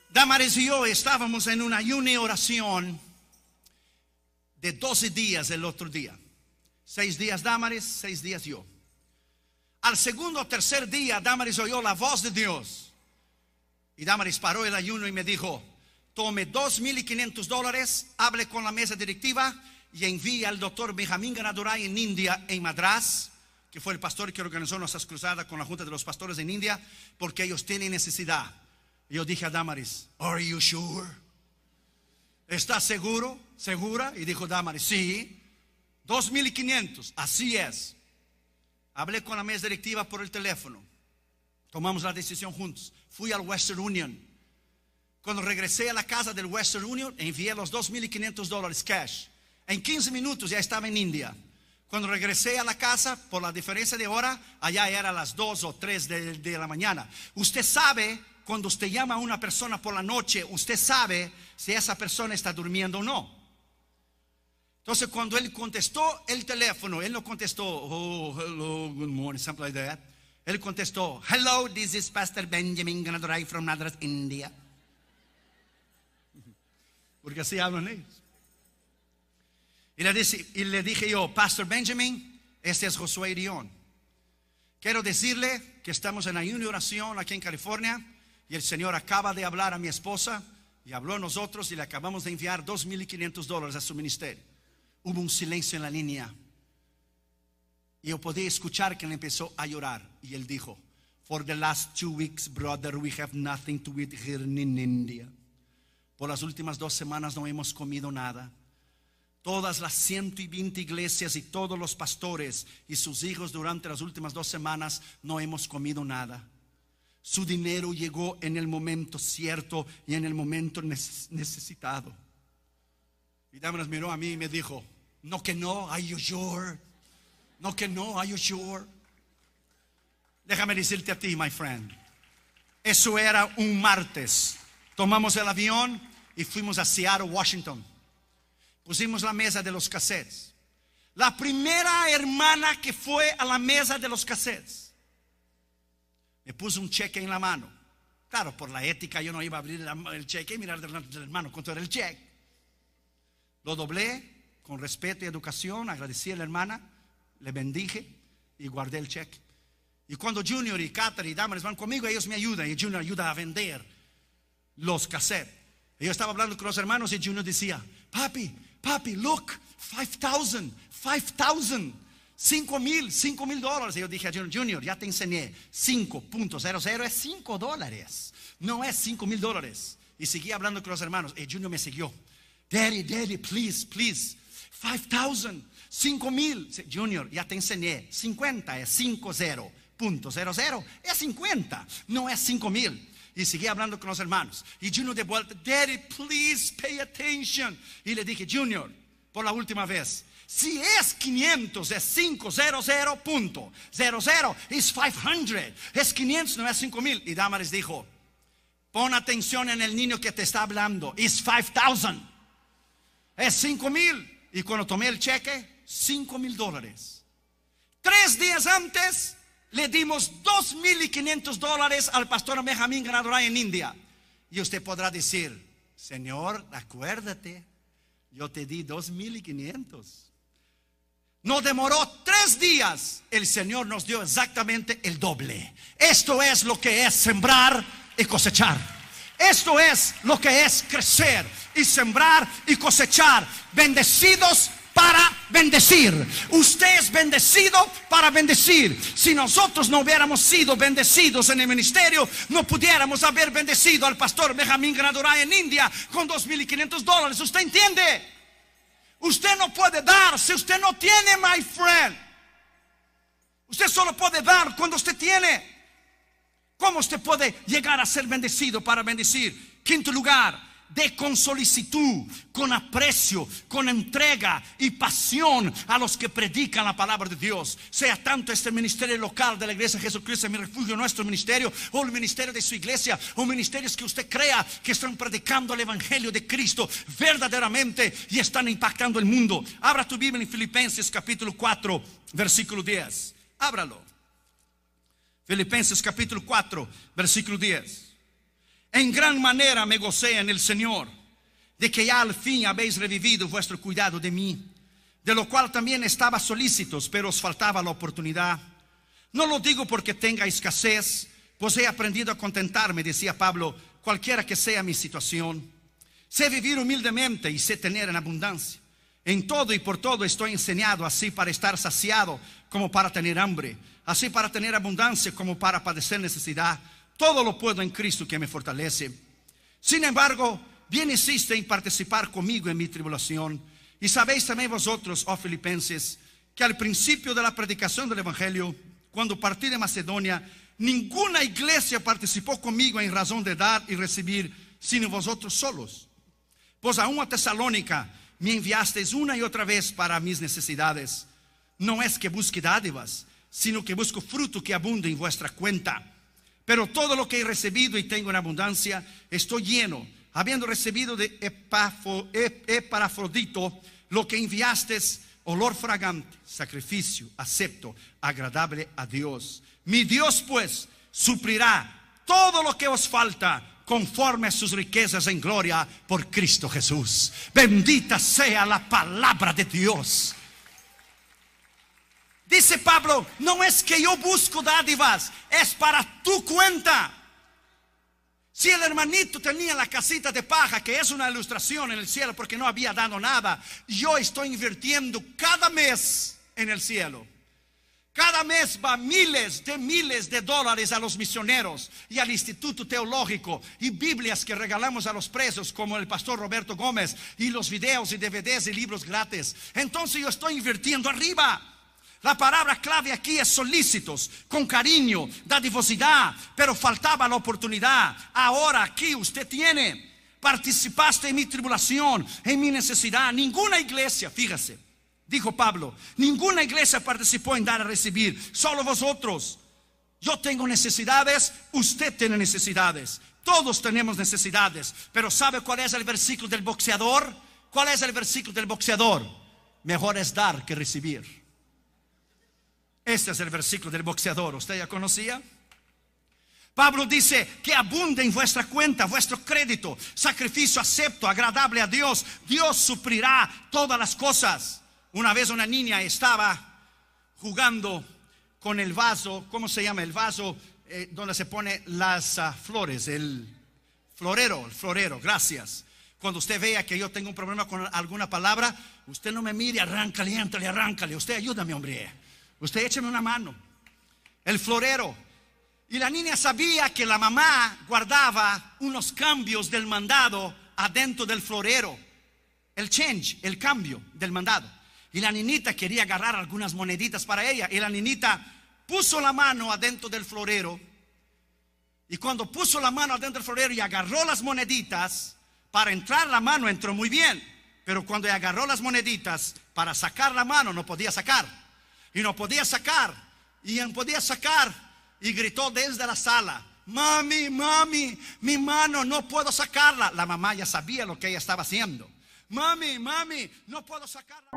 Damares y yo estábamos en una oración de 12 días el otro día. Seis días Damares seis días yo. Al segundo o tercer día, Damaris oyó la voz de Dios. Y Damaris paró el ayuno y me dijo, tome 2.500 dólares, hable con la mesa directiva y envíe al doctor Benjamín Ganaduray en India, en Madras, que fue el pastor que organizó nuestras cruzadas con la Junta de los Pastores en India, porque ellos tienen necesidad. Y yo dije a Damaris, ¿Are you sure? ¿Estás seguro? ¿Segura? Y dijo Damaris, sí, 2.500, así es. Hablé con la mesa directiva por el teléfono. Tomamos la decisión juntos. Fui al Western Union. Cuando regresé a la casa del Western Union, envié los 2.500 dólares cash. En 15 minutos ya estaba en India. Cuando regresé a la casa, por la diferencia de hora, allá era las 2 o 3 de la mañana. Usted sabe, cuando usted llama a una persona por la noche, usted sabe si esa persona está durmiendo o no. Entonces, cuando él contestó el teléfono, él no contestó, oh, hello, good morning, something like that. Él contestó, hello, this is Pastor Benjamin drive from Madras, India. Porque así hablan ellos. Y le, dice, y le dije yo, Pastor Benjamin, este es Josué Irión. Quiero decirle que estamos en ayuno y oración aquí en California y el Señor acaba de hablar a mi esposa y habló a nosotros y le acabamos de enviar 2.500 dólares a su ministerio. Hubo un silencio en la línea. Y yo podía escuchar que él empezó a llorar. Y él dijo, For the last two weeks, brother, we have nothing to eat here in India. Por las últimas dos semanas no hemos comido nada. Todas las 120 iglesias y todos los pastores y sus hijos durante las últimas dos semanas no hemos comido nada. Su dinero llegó en el momento cierto y en el momento necesitado. Y Dame nos miró a mí y me dijo, no que no, are you sure? No que no, are you sure? Déjame decirte a ti, my friend. Eso era un martes. Tomamos el avión y fuimos a Seattle, Washington. Pusimos la mesa de los cassettes. La primera hermana que fue a la mesa de los cassettes me puso un cheque en la mano. Claro, por la ética yo no iba a abrir el cheque y mirar delante del hermano cuánto era el cheque. Lo doblé con respeto y educación, agradecí a la hermana, le bendije y guardé el cheque. Y cuando Junior y Catherine y Damaris van conmigo, ellos me ayudan y Junior ayuda a vender los cassettes. yo estaba hablando con los hermanos y Junior decía, papi, papi, look, 5,000, 5,000. Cinco mil, cinco mil dólares. Y yo dije a Junior, Junior, ya te enseñé, 5.00 es 5 dólares, no es cinco mil dólares. Y seguía hablando con los hermanos. Y Junior me siguió. Daddy, daddy, please, please. 5,000, 5,000. Junior, ya te enseñé. 50 es 50, Es 50, no es 5,000. Y seguí hablando con los hermanos. Y Junior de vuelta, Daddy, please pay attention. Y le dije, Junior, por la última vez, si es 500 es 500.00. es 500. Es 500 no es 5000. Y Damaris dijo, pon atención en el niño que te está hablando. Es 5000 es 5 mil. Y cuando tomé el cheque, 5 mil dólares. Tres días antes le dimos mil 2.500 dólares al pastor Benjamín Ganadora en India. Y usted podrá decir, Señor, acuérdate, yo te di mil 2.500. No demoró tres días, el Señor nos dio exactamente el doble. Esto es lo que es sembrar y cosechar. Esto es lo que es crecer y sembrar y cosechar. Bendecidos para bendecir. Usted es bendecido para bendecir. Si nosotros no hubiéramos sido bendecidos en el ministerio, no pudiéramos haber bendecido al pastor Benjamin Granadura en India con 2.500 dólares. ¿Usted entiende? Usted no puede dar si usted no tiene, my friend. Usted solo puede dar cuando usted tiene. ¿Cómo usted puede llegar a ser bendecido para bendecir? Quinto lugar, de con solicitud, con aprecio, con entrega y pasión a los que predican la palabra de Dios. Sea tanto este ministerio local de la iglesia de Jesucristo, mi refugio, nuestro ministerio, o el ministerio de su iglesia, o ministerios que usted crea que están predicando el evangelio de Cristo verdaderamente y están impactando el mundo. Abra tu Biblia en Filipenses capítulo 4, versículo 10. Ábralo. Filipenses capítulo 4, versículo 10. En gran manera me gocé en el Señor de que ya al fin habéis revivido vuestro cuidado de mí, de lo cual también estaba solícitos, pero os faltaba la oportunidad. No lo digo porque tenga escasez, pues he aprendido a contentarme, decía Pablo, cualquiera que sea mi situación. Sé vivir humildemente y sé tener en abundancia. En todo y por todo estoy enseñado así para estar saciado como para tener hambre así para tener abundancia como para padecer necesidad. Todo lo puedo en Cristo que me fortalece. Sin embargo, bien hiciste en participar conmigo en mi tribulación. Y sabéis también vosotros, oh filipenses, que al principio de la predicación del Evangelio, cuando partí de Macedonia, ninguna iglesia participó conmigo en razón de dar y recibir, sino vosotros solos. Pues aún a Tesalónica me enviasteis una y otra vez para mis necesidades. No es que busque dádivas, sino que busco fruto que abunde en vuestra cuenta. Pero todo lo que he recibido y tengo en abundancia, estoy lleno, habiendo recibido de epafo, Eparafrodito lo que enviaste, olor fragante, sacrificio, acepto, agradable a Dios. Mi Dios pues suplirá todo lo que os falta conforme a sus riquezas en gloria por Cristo Jesús. Bendita sea la palabra de Dios. Dice Pablo, no es que yo busco dádivas, es para tu cuenta. Si el hermanito tenía la casita de paja, que es una ilustración en el cielo porque no había dado nada, yo estoy invirtiendo cada mes en el cielo. Cada mes va miles de miles de dólares a los misioneros y al Instituto Teológico y Biblias que regalamos a los presos como el pastor Roberto Gómez y los videos y DVDs y libros gratis. Entonces yo estoy invirtiendo arriba. La palabra clave aquí es solícitos, con cariño, da divosidad pero faltaba la oportunidad. Ahora aquí usted tiene, participaste en mi tribulación, en mi necesidad. Ninguna iglesia, fíjese, dijo Pablo, ninguna iglesia participó en dar a recibir, solo vosotros. Yo tengo necesidades, usted tiene necesidades. Todos tenemos necesidades, pero ¿sabe cuál es el versículo del boxeador? ¿Cuál es el versículo del boxeador? Mejor es dar que recibir. Este es el versículo del boxeador, ¿usted ya conocía? Pablo dice que abunde en vuestra cuenta, vuestro crédito, sacrificio acepto, agradable a Dios. Dios suplirá todas las cosas. Una vez una niña estaba jugando con el vaso, ¿cómo se llama? El vaso eh, donde se pone las ah, flores, el florero, el florero, gracias. Cuando usted vea que yo tengo un problema con alguna palabra, usted no me mire, arráncale, entrale, arráncale. Usted ayúdame, hombre. Usted écheme una mano. El florero. Y la niña sabía que la mamá guardaba unos cambios del mandado adentro del florero. El change, el cambio del mandado. Y la niñita quería agarrar algunas moneditas para ella. Y la niñita puso la mano adentro del florero. Y cuando puso la mano adentro del florero y agarró las moneditas, para entrar la mano entró muy bien. Pero cuando agarró las moneditas, para sacar la mano no podía sacar y no podía sacar, y no podía sacar, y gritó desde la sala, mami, mami, mi mano, no puedo sacarla. La mamá ya sabía lo que ella estaba haciendo. Mami, mami, no puedo sacarla.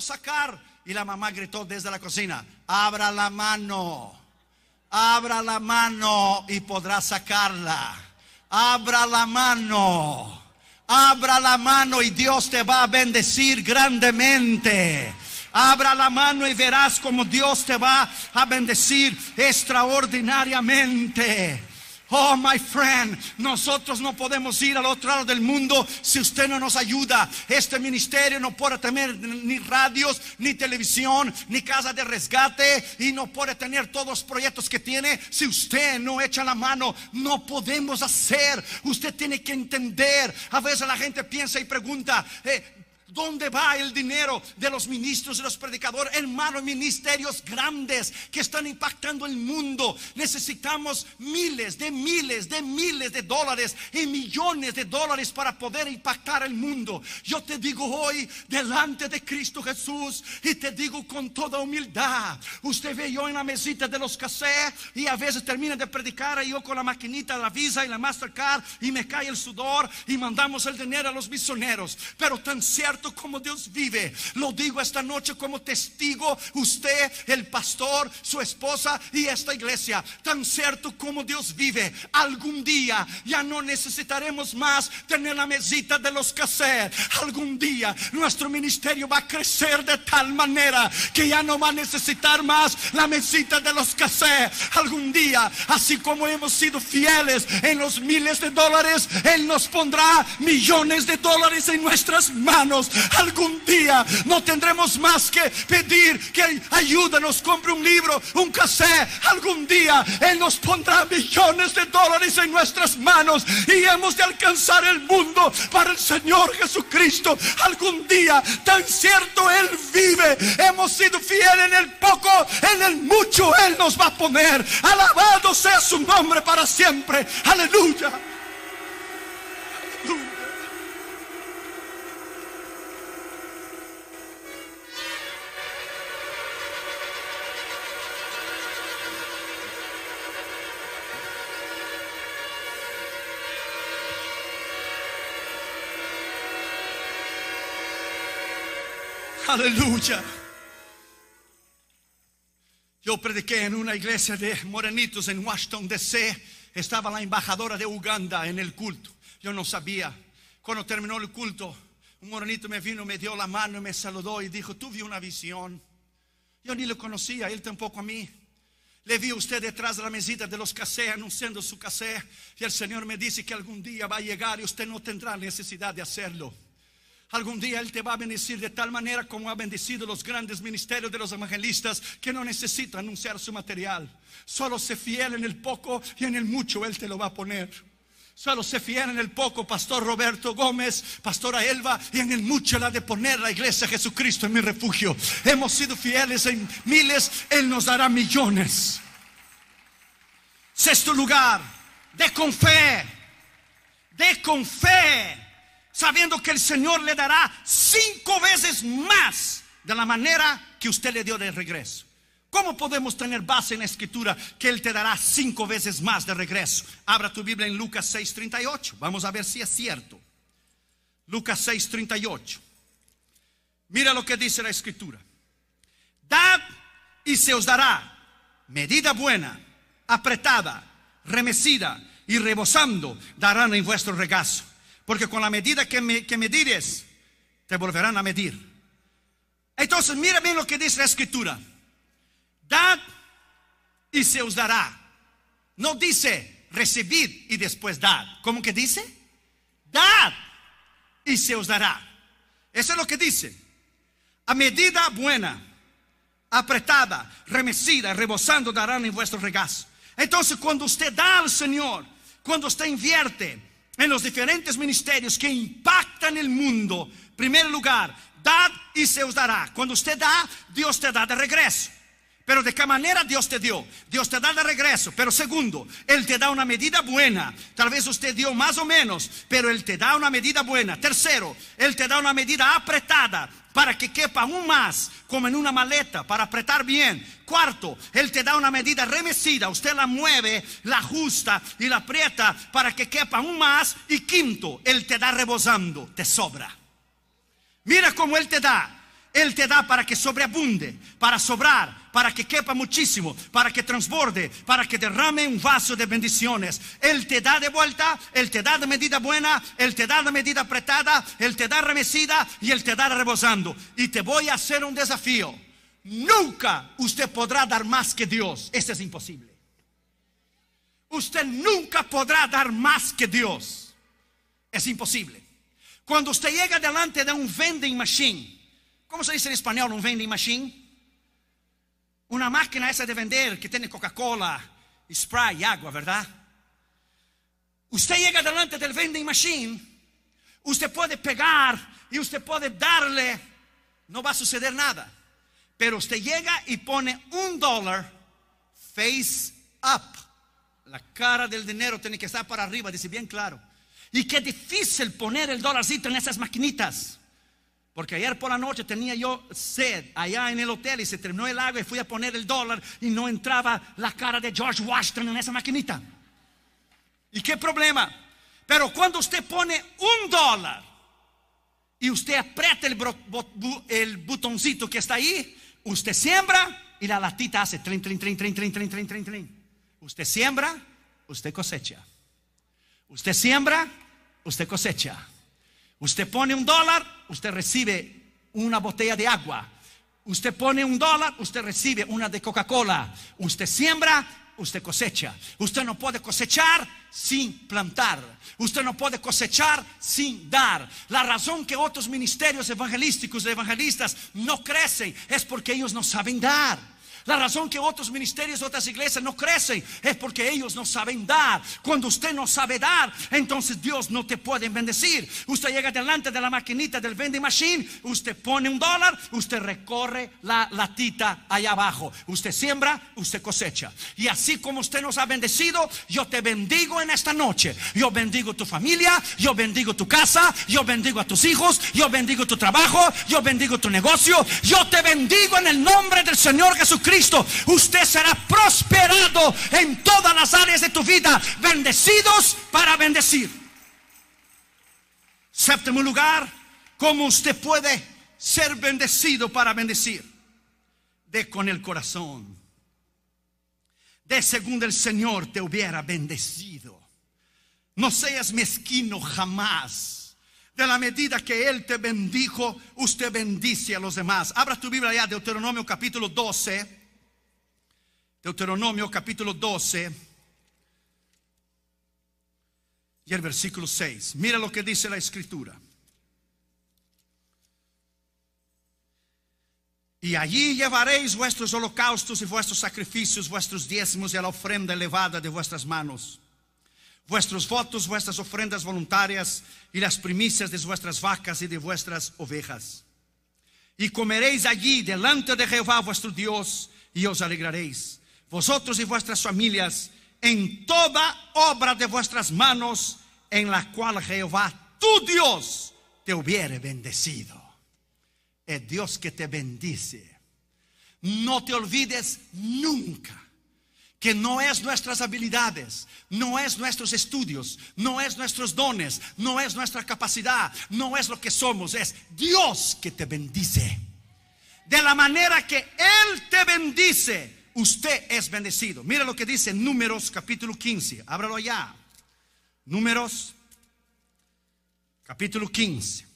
sacar. Y la mamá gritó desde la cocina, abra la mano, abra la mano y podrás sacarla. Abra la mano, abra la mano y Dios te va a bendecir grandemente. Abra la mano y verás como Dios te va a bendecir extraordinariamente. Oh, my friend, nosotros no podemos ir al otro lado del mundo si usted no nos ayuda. Este ministerio no puede tener ni radios, ni televisión, ni casa de rescate y no puede tener todos los proyectos que tiene si usted no echa la mano. No podemos hacer. Usted tiene que entender. A veces la gente piensa y pregunta, eh, ¿Dónde va el dinero de los ministros y los predicadores? Hermanos, ministerios grandes que están impactando el mundo. Necesitamos miles de miles de miles de dólares y millones de dólares para poder impactar el mundo. Yo te digo hoy, delante de Cristo Jesús, y te digo con toda humildad, usted ve yo en la mesita de los cafés y a veces termina de predicar y yo con la maquinita, la Visa y la Mastercard y me cae el sudor y mandamos el dinero a los misioneros. Pero tan cierto como Dios vive. Lo digo esta noche como testigo, usted, el pastor, su esposa y esta iglesia. Tan cierto como Dios vive, algún día ya no necesitaremos más tener la mesita de los caser. Algún día nuestro ministerio va a crecer de tal manera que ya no va a necesitar más la mesita de los caser. Algún día, así como hemos sido fieles en los miles de dólares, Él nos pondrá millones de dólares en nuestras manos algún día no tendremos más que pedir que ayuda, nos compre un libro, un café Algún día Él nos pondrá millones de dólares en nuestras manos y hemos de alcanzar el mundo para el Señor Jesucristo. Algún día, tan cierto Él vive, hemos sido fieles en el poco, en el mucho Él nos va a poner. Alabado sea su nombre para siempre. Aleluya. Aleluya. Yo prediqué en una iglesia de morenitos en Washington, D.C. Estaba la embajadora de Uganda en el culto. Yo no sabía. Cuando terminó el culto, un morenito me vino, me dio la mano, y me saludó y dijo, tuve una visión. Yo ni lo conocía, él tampoco a mí. Le vi a usted detrás de la mesita de los casés anunciando su casé. Y el Señor me dice que algún día va a llegar y usted no tendrá necesidad de hacerlo. Algún día Él te va a bendecir de tal manera como ha bendecido los grandes ministerios de los evangelistas que no necesita anunciar su material. Solo sé fiel en el poco y en el mucho Él te lo va a poner. Solo se fiel en el poco, Pastor Roberto Gómez, Pastora Elba, y en el mucho la de poner la iglesia Jesucristo en mi refugio. Hemos sido fieles en miles, Él nos dará millones. Sexto lugar, de con fe, de con fe sabiendo que el Señor le dará cinco veces más de la manera que usted le dio de regreso. ¿Cómo podemos tener base en la escritura que Él te dará cinco veces más de regreso? Abra tu Biblia en Lucas 6:38. Vamos a ver si es cierto. Lucas 6:38. Mira lo que dice la escritura. Dad y se os dará medida buena, apretada, remecida y rebosando, darán en vuestro regazo porque con la medida que, me, medires, te volverán a medir. Entonces, mira bien lo que dice la escritura. Dad y se os dará. No dice recibid y después dar. ¿Cómo que dice? Dad y se os dará. Eso es lo que dice. A medida buena, apretada, remecida, rebosando darán en vuestro regazo. Entonces, cuando usted da al Señor, cuando usted invierte, en los diferentes ministerios que impactan el mundo. En primer lugar, dad y se os dará. Cuando usted da, Dios te da de regreso. Pero de qué manera Dios te dio. Dios te da de regreso. Pero segundo, Él te da una medida buena. Tal vez usted dio más o menos, pero Él te da una medida buena. Tercero, Él te da una medida apretada para que quepa aún más, como en una maleta, para apretar bien. Cuarto, Él te da una medida remecida, usted la mueve, la ajusta y la aprieta para que quepa aún más. Y quinto, Él te da rebosando, te sobra. Mira cómo Él te da él te da para que sobreabunde, para sobrar, para que quepa muchísimo, para que transborde, para que derrame un vaso de bendiciones. Él te da de vuelta, Él te da de medida buena, Él te da de medida apretada, Él te da remecida y Él te da rebosando. Y te voy a hacer un desafío. Nunca usted podrá dar más que Dios. Eso es imposible. Usted nunca podrá dar más que Dios. Es imposible. Cuando usted llega delante de un vending machine, ¿Cómo se dice en español un vending machine? Una máquina esa de vender que tiene Coca-Cola, spray, agua, ¿verdad? Usted llega delante del vending machine, usted puede pegar y usted puede darle, no va a suceder nada. Pero usted llega y pone un dólar face up. La cara del dinero tiene que estar para arriba, dice bien claro. Y qué difícil poner el dólarcito en esas maquinitas. Porque ayer por la noche tenía yo sed allá en el hotel y se terminó el agua y fui a poner el dólar y no entraba la cara de George Washington en esa maquinita. ¿Y qué problema? Pero cuando usted pone un dólar y usted aprieta el, el botoncito que está ahí, usted siembra y la latita hace trin, trin, trin, trin, trin, trin, trin, trin, trin. Usted siembra, usted cosecha. Usted siembra, usted cosecha. Usted pone un dólar, usted recibe una botella de agua. Usted pone un dólar, usted recibe una de Coca-Cola. Usted siembra, usted cosecha. Usted no puede cosechar sin plantar. Usted no puede cosechar sin dar. La razón que otros ministerios evangelísticos, evangelistas, no crecen es porque ellos no saben dar. La razón que otros ministerios, otras iglesias no crecen es porque ellos no saben dar. Cuando usted no sabe dar, entonces Dios no te puede bendecir. Usted llega delante de la maquinita del vending machine, usted pone un dólar, usted recorre la latita allá abajo. Usted siembra, usted cosecha. Y así como usted nos ha bendecido, yo te bendigo en esta noche. Yo bendigo tu familia, yo bendigo tu casa, yo bendigo a tus hijos, yo bendigo tu trabajo, yo bendigo tu negocio, yo te bendigo en el nombre del Señor Jesucristo. Cristo, usted será prosperado en todas las áreas de tu vida, bendecidos para bendecir. Séptimo lugar, cómo usted puede ser bendecido para bendecir. De con el corazón. De según el Señor te hubiera bendecido. No seas mezquino jamás. De la medida que Él te bendijo, usted bendice a los demás. Abra tu Biblia ya, Deuteronomio capítulo 12. Deuteronomio capítulo 12 y el versículo 6. Mira lo que dice la escritura. Y allí llevaréis vuestros holocaustos y vuestros sacrificios, vuestros diezmos y la ofrenda elevada de vuestras manos, vuestros votos, vuestras ofrendas voluntarias y las primicias de vuestras vacas y de vuestras ovejas. Y comeréis allí delante de Jehová vuestro Dios y os alegraréis vosotros y vuestras familias, en toda obra de vuestras manos, en la cual Jehová, tu Dios, te hubiere bendecido. Es Dios que te bendice. No te olvides nunca que no es nuestras habilidades, no es nuestros estudios, no es nuestros dones, no es nuestra capacidad, no es lo que somos, es Dios que te bendice. De la manera que Él te bendice, usted es bendecido. Mira lo que dice Números capítulo 15. Ábralo ya. Números capítulo 15.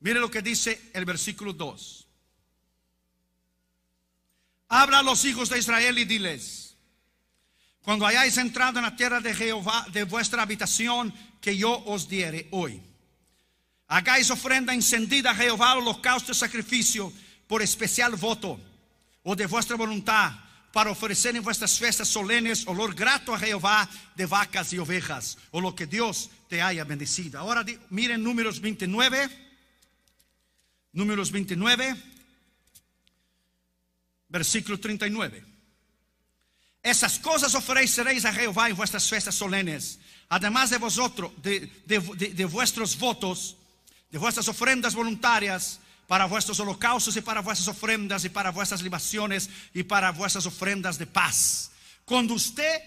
Mire lo que dice el versículo 2. Habla a los hijos de Israel y diles, cuando hayáis entrado en la tierra de Jehová, de vuestra habitación, que yo os diere hoy. Hagáis ofrenda encendida a Jehová, holocausto y sacrificio por especial voto ou de vuestra voluntad, para oferecer em vuestras festas solenes olor grato a Jehová de vacas e ovejas, o lo que Deus te haya bendecido. Agora, miren números 29, números 29, versículo 39. Essas coisas oferecereis a Jeová em vuestras festas solenes, además de vosotros, de, de, de, de vuestros votos, de vuestras ofrendas voluntárias. para vuestros holocaustos y para vuestras ofrendas y para vuestras libaciones y para vuestras ofrendas de paz. Cuando usted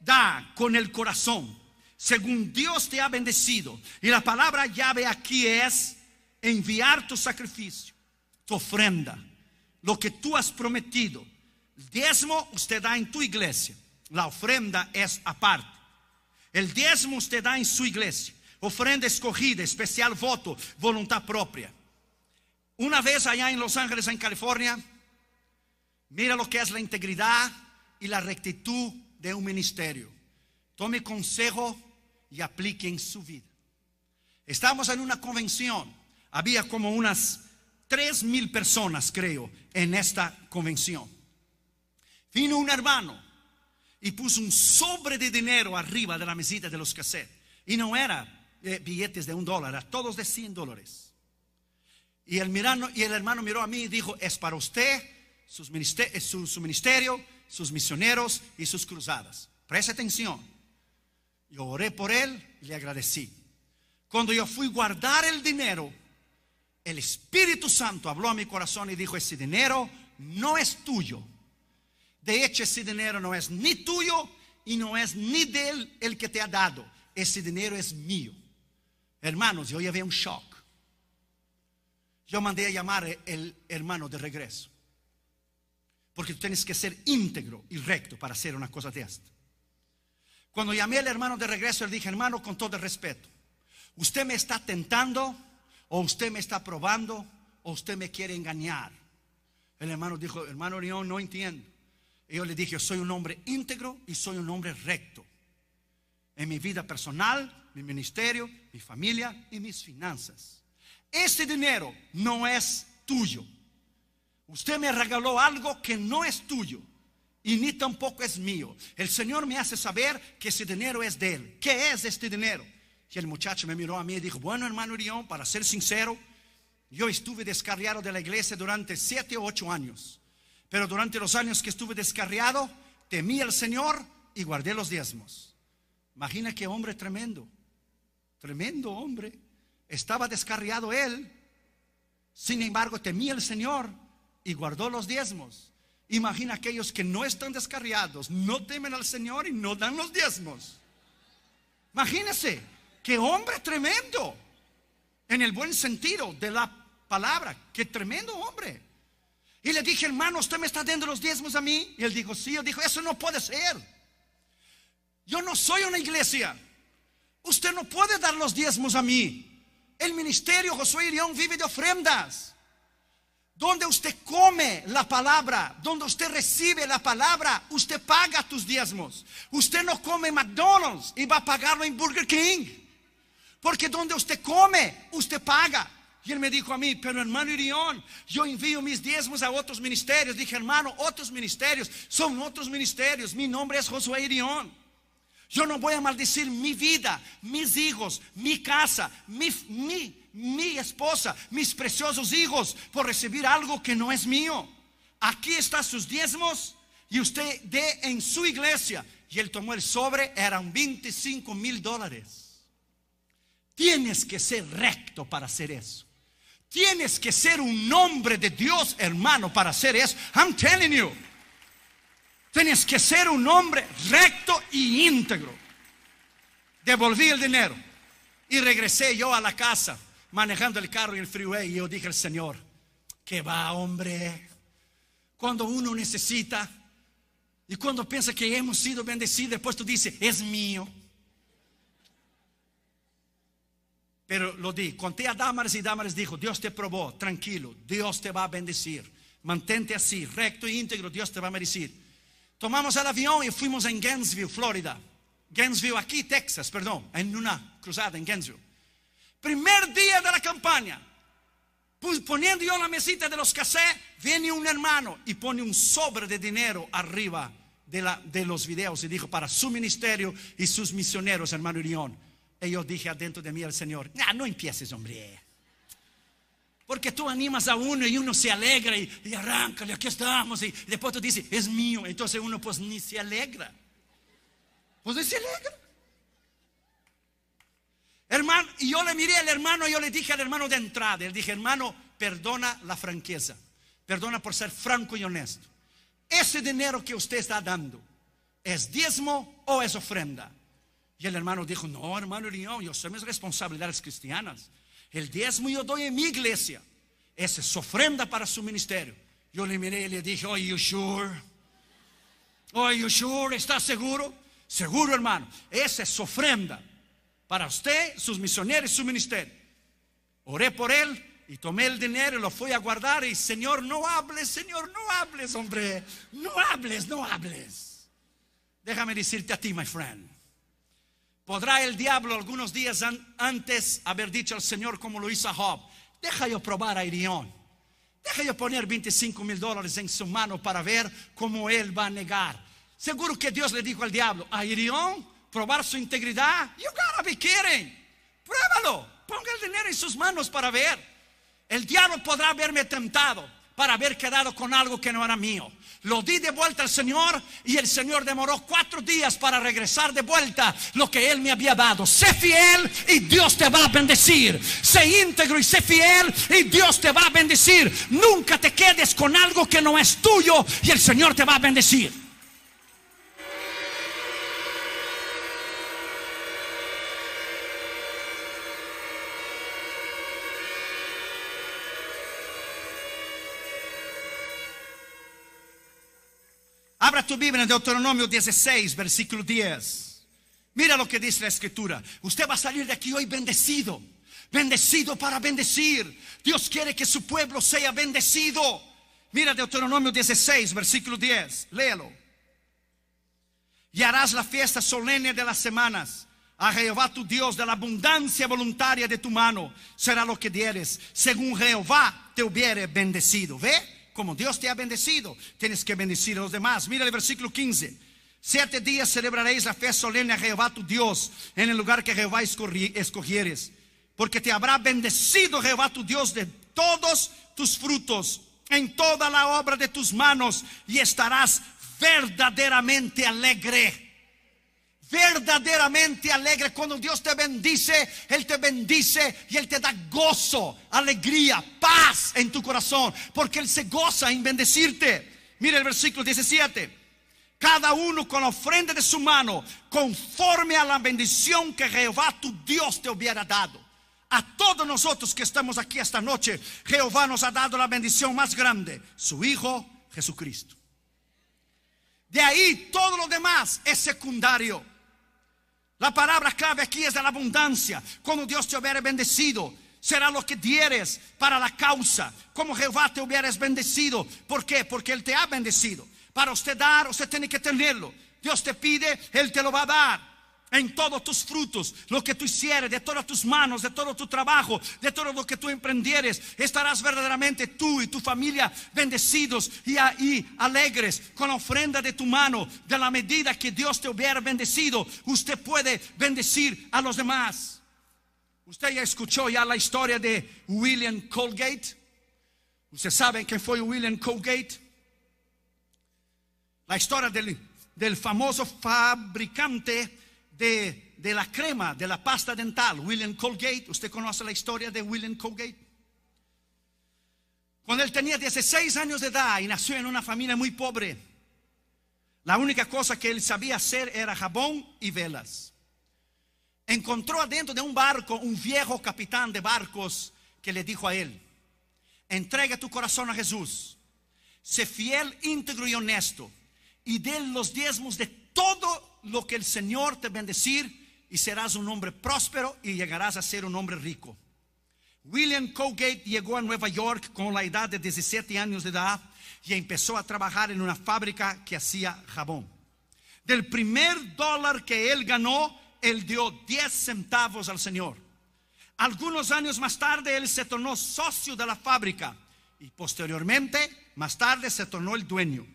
da con el corazón, según Dios te ha bendecido, y la palabra llave aquí es enviar tu sacrificio, tu ofrenda, lo que tú has prometido. El diezmo usted da en tu iglesia, la ofrenda es aparte. El diezmo usted da en su iglesia. Ofrenda escogida, especial voto, voluntad propia. Una vez allá en Los Ángeles, en California, mira lo que es la integridad y la rectitud de un ministerio. Tome consejo y aplique en su vida. Estamos en una convención. Había como unas tres mil personas, creo, en esta convención. Vino un hermano y puso un sobre de dinero arriba de la mesita de los cassettes. Y no era eh, billetes de un dólar, a todos de 100 dólares. Y el, hermano miró a mí y dijo, es para usted, eh, su, ministerio, sus misioneros y sus cruzadas. Preste atención. Yo oré por él y le agradecí. Cuando yo fui a guardar el dinero, el Espíritu Santo habló a mi corazón y dijo, ese dinero no es tuyo. De hecho, ese dinero no es ni tuyo y no es ni de él el que te ha dado. Ese dinero es mío. Hermanos, yo había un shock. Yo mandé a llamar eh, el hermano de regreso. Porque tú tienes que ser íntegro y recto para hacer una cosa de esta. Cuando llamé al hermano de regreso, le dije, hermano, con todo el respeto, usted me está tentando o usted me está probando o usted me quiere engañar. El hermano dijo, hermano, yo no entiendo. yo le dije, soy un hombre íntegro y soy un hombre recto. En mi vida personal, mi ministerio, mi familia y mis finanzas este dinero no es tuyo. Usted me regaló algo que no es tuyo y ni tampoco es mío. El Señor me hace saber que ese dinero es de Él. ¿Qué es este dinero? Y el muchacho me miró a mí y dijo, bueno hermano Urión, para ser sincero, yo estuve descarriado de la iglesia durante siete o ocho años. Pero durante los años que estuve descarriado, temí al Señor y guardé los diezmos. Imagina qué hombre tremendo, tremendo hombre. Estaba descarriado él, sin embargo temía el Señor y guardó los diezmos. Imagina aquellos que no están descarriados, no temen al Señor y no dan los diezmos. Imagínese qué hombre tremendo, en el buen sentido de la palabra, qué tremendo hombre. Y le dije, hermano, usted me está dando los diezmos a mí. Y él dijo, sí, yo dijo, eso no puede ser. Yo no soy una iglesia. Usted no puede dar los diezmos a mí. El ministerio Josué Irión vive de ofrendas. Donde usted come la palabra, donde usted recibe la palabra, usted paga tus diezmos. Usted no come McDonald's y va a pagarlo en Burger King. Porque donde usted come, usted paga. Y él me dijo a mí, pero hermano Irión, yo envío mis diezmos a otros ministerios. Dije, hermano, otros ministerios son otros ministerios. Mi nombre es Josué Irión. Yo no voy a maldecir mi vida, mis hijos, mi casa, mi, mi, esposa, mis preciosos hijos por recibir algo que no es mío. Aquí están sus diezmos y usted dé en su iglesia. Y él tomó el sobre, eran 25 mil dólares. Tienes que ser recto para hacer eso. Tienes que ser un hombre de Dios, hermano, para hacer eso. I'm telling you. Tienes que ser un hombre recto y íntegro. Devolví el dinero y regresé yo a la casa manejando el carro y el freeway y yo dije al Señor, que va hombre, cuando uno necesita y cuando piensa que hemos sido bendecidos, después tú dices, es mío. Pero lo di, conté a Dámares y les dijo, Dios te probó, tranquilo, Dios te va a bendecir, mantente así, recto e íntegro, Dios te va a bendecir. Tomamos el avión y fuimos en Gainesville, Florida. Gainesville, aquí, Texas, perdón, en una cruzada en Gainesville. Primer día de la campaña, poniendo yo la mesita de los casés, viene un hermano y pone un sobre de dinero arriba de, la, de los videos y dijo para su ministerio y sus misioneros, hermano Irión. Y yo dije adentro de mí al Señor, no empieces, hombre. Porque tú animas a uno y uno se alegra y, y arranca, aquí estamos. Y, después tú dices, es mío. Entonces uno pues ni se alegra. Pues ni se alegra. Hermano, y yo le miré al hermano, y yo le dije al hermano de entrada, Le dije, hermano, perdona la franqueza, perdona por ser franco y honesto. Ese dinero que usted está dando, ¿es diezmo o es ofrenda? Y el hermano dijo, no, hermano yo soy mis responsabilidades cristianas. El diezmo yo doy en mi iglesia. Esa es ofrenda para su ministerio. Yo le miré y le dije, oh, you sure? Oh, you sure? ¿Estás seguro? Seguro, hermano. Esa es ofrenda para usted, sus misioneros y su ministerio. Oré por él y tomé el dinero y lo fui a guardar. Y Señor, no hables, Señor, no hables, hombre. No hables, no hables. Déjame decirte a ti, my friend. ¿Podrá el diablo algunos días antes haber dicho al Señor como lo hizo a Job? Deja yo probar a Irión. Deja yo poner 25 mil dólares en su mano para ver cómo él va a negar. Seguro que Dios le dijo al diablo, a Irión, probar su integridad. You gotta be kidding. Pruébalo. Ponga el dinero en sus manos para ver. El diablo podrá haberme tentado para haber quedado con algo que no era mío. Lo di de vuelta al Señor y el Señor demoró cuatro días para regresar de vuelta lo que Él me había dado. Sé fiel y Dios te va a bendecir. Sé íntegro y sé fiel y Dios te va a bendecir. Nunca te quedes con algo que no es tuyo y el Señor te va a bendecir. tu Biblia en Deuteronomio 16, versículo 10. Mira lo que dice la escritura. Usted va a salir de aquí hoy bendecido. Bendecido para bendecir. Dios quiere que su pueblo sea bendecido. Mira Deuteronomio 16, versículo 10. Léelo. Y harás la fiesta solemne de las semanas. A Jehová tu Dios de la abundancia voluntaria de tu mano será lo que dieres, según Jehová te hubiere bendecido. ¿Ve? como Dios te ha bendecido, tienes que bendecir a los demás. Mira el versículo 15. Siete días celebraréis la fe solemne a Jehová tu Dios en el lugar que Jehová escogieres, porque te habrá bendecido Jehová tu Dios de todos tus frutos, en toda la obra de tus manos, y estarás verdaderamente alegre verdaderamente alegre. Cuando Dios te bendice, Él te bendice y Él te da gozo, alegría, paz en tu corazón, porque Él se goza en bendecirte. Mira el versículo 17. Cada uno con la ofrenda de su mano, conforme a la bendición que Jehová tu Dios te hubiera dado. A todos nosotros que estamos aquí esta noche, Jehová nos ha dado la bendición más grande, su Hijo Jesucristo. De ahí todo lo demás es secundario. La palabra clave aquí es de la abundancia. Cuando Dios te hubiere bendecido, será lo que dieres para la causa. Como Jehová te hubieras bendecido. ¿Por qué? Porque Él te ha bendecido. Para usted dar, usted tiene que tenerlo. Dios te pide, Él te lo va a dar en todos tus frutos, lo que tú hicieres, de todas tus manos, de todo tu trabajo, de todo lo que tú emprendieres, estarás verdaderamente tú y tu familia bendecidos y ahí alegres con la ofrenda de tu mano, de la medida que Dios te hubiera bendecido, usted puede bendecir a los demás. Usted ya escuchó ya la historia de William Colgate. Usted sabe que fue William Colgate. La historia del, del famoso fabricante de, la crema, de la pasta dental, William Colgate, usted conoce la historia de William Colgate. Cuando él tenía 16 años de edad y nació en una familia muy pobre, la única cosa que él sabía hacer era jabón y velas. Encontró adentro de un barco un viejo capitán de barcos que le dijo a él, entrega tu corazón a Jesús, sé fiel, íntegro y honesto, y den los diezmos de todo lo que el Señor te bendecir y serás un hombre próspero y llegarás a ser un hombre rico. William Colgate llegó a Nueva York con la edad de 17 años de edad y empezó a trabajar en una fábrica que hacía jabón. Del primer dólar que él ganó, él dio 10 centavos al Señor. Algunos años más tarde, él se tornó socio de la fábrica y posteriormente, más tarde, se tornó el dueño.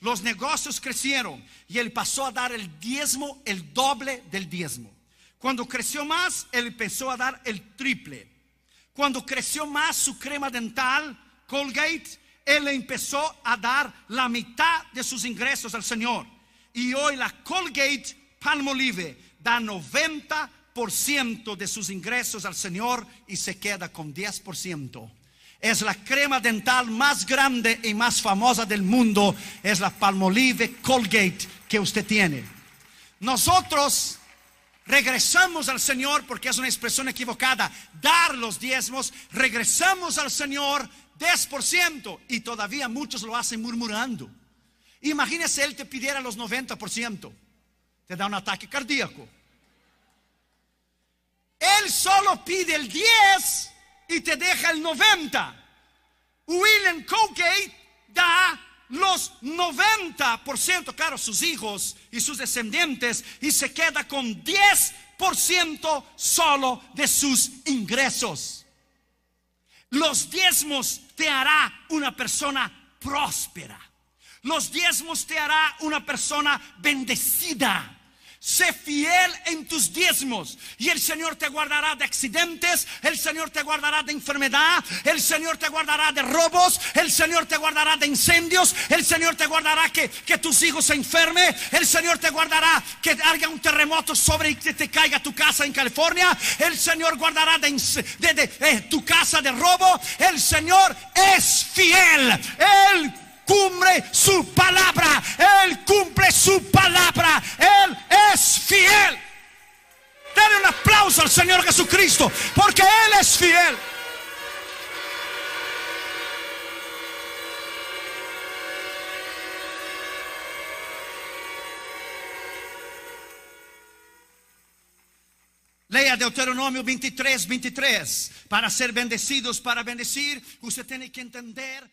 Los negocios crecieron y él pasó a dar el diezmo, el doble del diezmo. Cuando creció más, él empezó a dar el triple. Cuando creció más su crema dental, Colgate, él empezó a dar la mitad de sus ingresos al Señor. Y hoy la Colgate Palmolive da 90% de sus ingresos al Señor y se queda con 10% es la crema dental más grande y más famosa del mundo, es la Palmolive Colgate que usted tiene. Nosotros regresamos al Señor, porque es una expresión equivocada, dar los diezmos, regresamos al Señor 10% y todavía muchos lo hacen murmurando. Imagínese Él te pidiera los 90%, te da un ataque cardíaco. Él solo pide el 10 y te deja el 90. William Colgate da los 90%, a sus hijos y sus descendientes, y se queda con 10% solo de sus ingresos. Los diezmos te hará una persona próspera. Los diezmos te hará una persona bendecida. Sé fiel en tus diezmos y el Señor te guardará de accidentes, el Señor te guardará de enfermedad, el Señor te guardará de robos, el Señor te guardará de incendios, el Señor te guardará que, tus hijos se enfermen, el Señor te guardará que haga un terremoto sobre y que te caiga tu casa en California, el Señor guardará de eh, tu casa de robo, el Señor es fiel, Él cumple su palabra, Él cumple su palabra, Él Cristo, porque Ele é fiel. Leia Deuteronômio 23, 23. Para ser bendecidos, para bendecir, você tem que entender.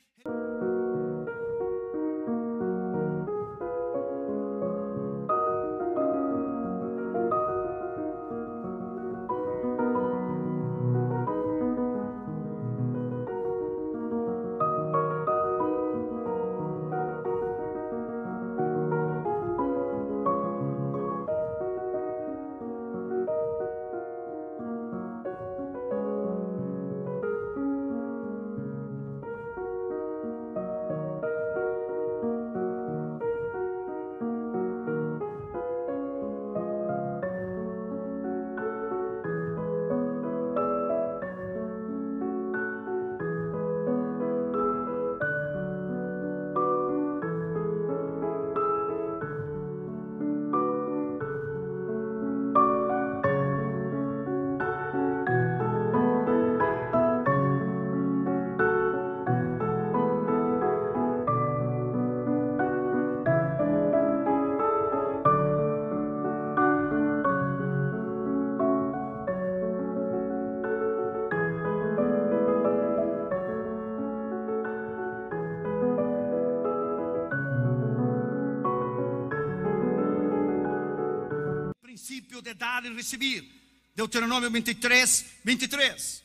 recibir. Deuteronomio 23, 23.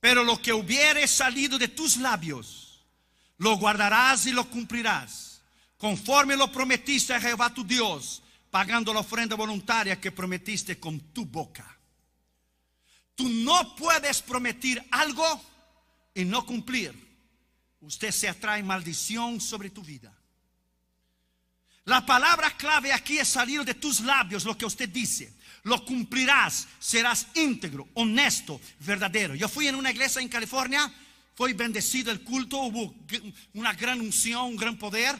Pero lo que hubiere salido de tus labios, lo guardarás y lo cumplirás, conforme lo prometiste a Jehová tu Dios, pagando la ofrenda voluntaria que prometiste con tu boca. Tú no puedes prometer algo y no cumplir. Usted se atrae maldición sobre tu vida. La palabra clave aquí es salir de tus labios lo que usted dice. Lo cumplirás, serás íntegro, honesto, verdadero. Yo fui en una iglesia en California, fue bendecido el culto, hubo una gran unción, un gran poder.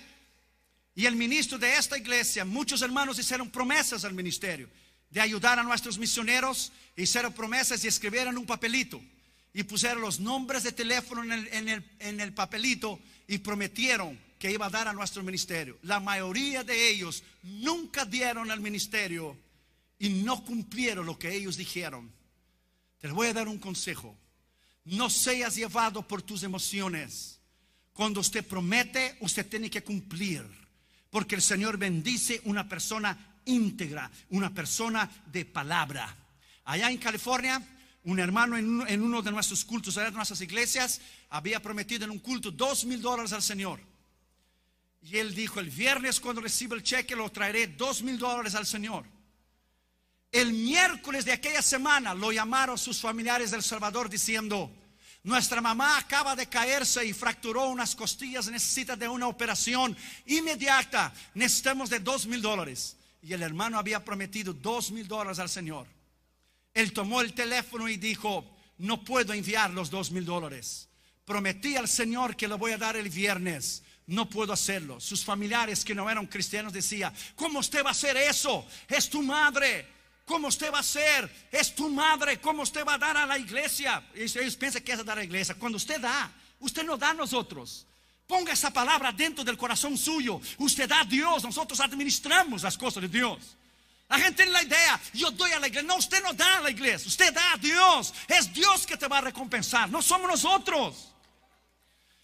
Y el ministro de esta iglesia, muchos hermanos hicieron promesas al ministerio de ayudar a nuestros misioneros, hicieron promesas y escribieron un papelito y pusieron los nombres de teléfono en el, en el papelito y prometieron que iba a dar a nuestro ministerio. La mayoría de ellos nunca dieron al ministerio y no cumplieron lo que ellos dijeron. Te voy a dar un consejo. No seas llevado por tus emociones. Cuando usted promete, usted tiene que cumplir. Porque el Señor bendice una persona íntegra, una persona de palabra. Allá en California, un hermano en, uno de nuestros cultos, en nuestras iglesias, había prometido en un culto dos mil dólares al Señor. Y él dijo, el viernes cuando reciba el cheque lo traeré dos mil dólares al Señor. El miércoles de aquella semana lo llamaron sus familiares del Salvador diciendo, nuestra mamá acaba de caerse y fracturó unas costillas, necesita de una operación inmediata, necesitamos de dos mil dólares. Y el hermano había prometido dos mil dólares al Señor. Él tomó el teléfono y dijo, no puedo enviar los dos mil dólares. Prometí al Señor que lo voy a dar el viernes no puedo hacerlo. Sus familiares que no eran cristianos decía ¿cómo usted va a hacer eso? Es tu madre. ¿Cómo usted va a hacer? Es tu madre. ¿Cómo usted va a dar a la iglesia? Y ellos piensan que es dar a la iglesia. Cuando usted da, usted no da a nosotros. Ponga esa palabra dentro del corazón suyo. Usted da a Dios. Nosotros administramos las cosas de Dios. La gente tiene la idea, yo doy a la iglesia. No, usted no da a la iglesia, usted da a Dios. Es Dios que te va a recompensar, no somos nosotros.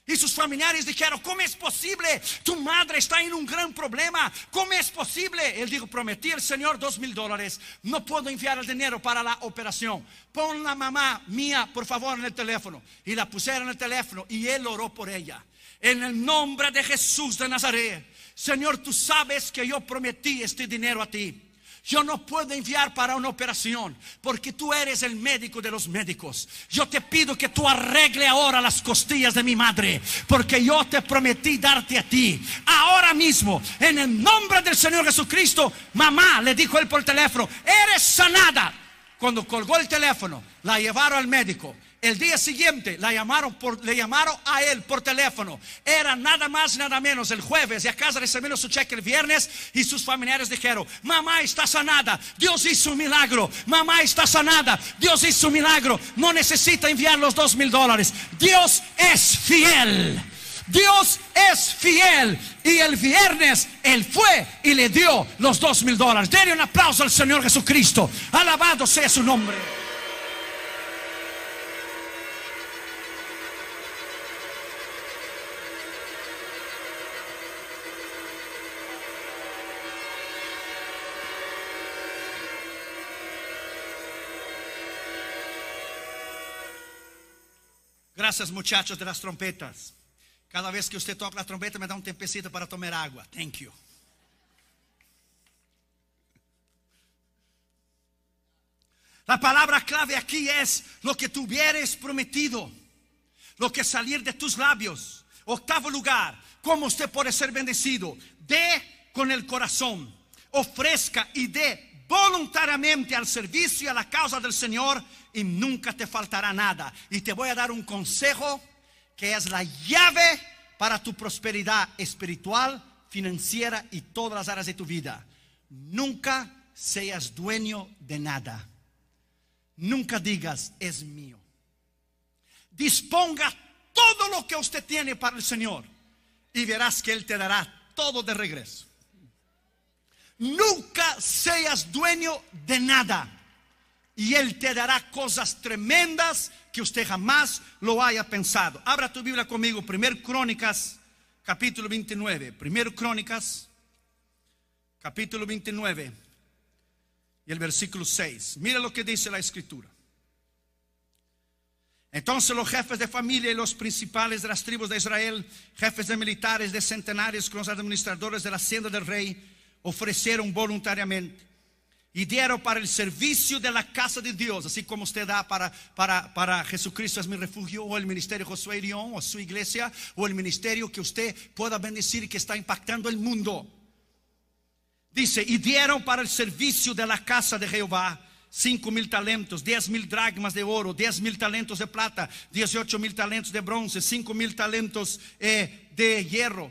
Y sus familiares dijeron, ¿cómo es posible? Tu madre está en un gran problema. ¿Cómo es posible? Él dijo, prometí al Señor dos mil dólares. No puedo enviar el dinero para la operación. Pon la mamá mía, por favor, en el teléfono. Y la pusieron en el teléfono y él oró por ella. En el nombre de Jesús de Nazaret. Señor, tú sabes que yo prometí este dinero a ti. Yo no puedo enviar para una operación porque tú eres el médico de los médicos. Yo te pido que tú arregle ahora las costillas de mi madre porque yo te prometí darte a ti. Ahora mismo, en el nombre del Señor Jesucristo, mamá le dijo él por teléfono, eres sanada. Cuando colgó el teléfono, la llevaron al médico. El día siguiente le llamaron a él por teléfono. Era nada más, nada menos el jueves. Y a casa recibieron su cheque el viernes. Y sus familiares dijeron: Mamá está sanada. Dios hizo un milagro. Mamá está sanada. Dios hizo un milagro. No necesita enviar los dos mil dólares. Dios es fiel. Dios es fiel. Y el viernes él fue y le dio los dos mil dólares. Denle un aplauso al Señor Jesucristo. Alabado sea su nombre. Gracias muchachos de las trompetas. Cada vez que usted toca la trompeta me da un tempecito para tomar agua. Thank you. La palabra clave aquí es lo que tuvieres prometido, lo que salir de tus labios. Octavo lugar, Como usted puede ser bendecido. De con el corazón, ofrezca y dé voluntariamente al servicio y a la causa del Señor y nunca te faltará nada. Y te voy a dar un consejo que es la llave para tu prosperidad espiritual, financiera y todas las áreas de tu vida. Nunca seas dueño de nada. Nunca digas, es mío. Disponga todo lo que usted tiene para el Señor y verás que Él te dará todo de regreso. Nunca seas dueño de nada. Y Él te dará cosas tremendas que usted jamás lo haya pensado. Abra tu Biblia conmigo, 1 Crónicas, capítulo 29. 1 Crónicas, capítulo 29. Y el versículo 6. Mira lo que dice la escritura. Entonces los jefes de familia y los principales de las tribus de Israel, jefes de militares, de centenarios, con los administradores de la hacienda del rey, ofrecieron voluntariamente Y dieron para el servicio de la casa de Dios Así como usted da para, para, Jesucristo es mi refugio o el ministerio Josué Lion o su iglesia o el ministerio que usted pueda bendecir que está impactando el mundo. Dice, y dieron para el servicio de la casa de Jehová Cinco mil talentos, Diez mil dragmas de oro, Diez mil talentos de plata, 18 mil talentos de bronce, Cinco mil talentos eh, de hierro,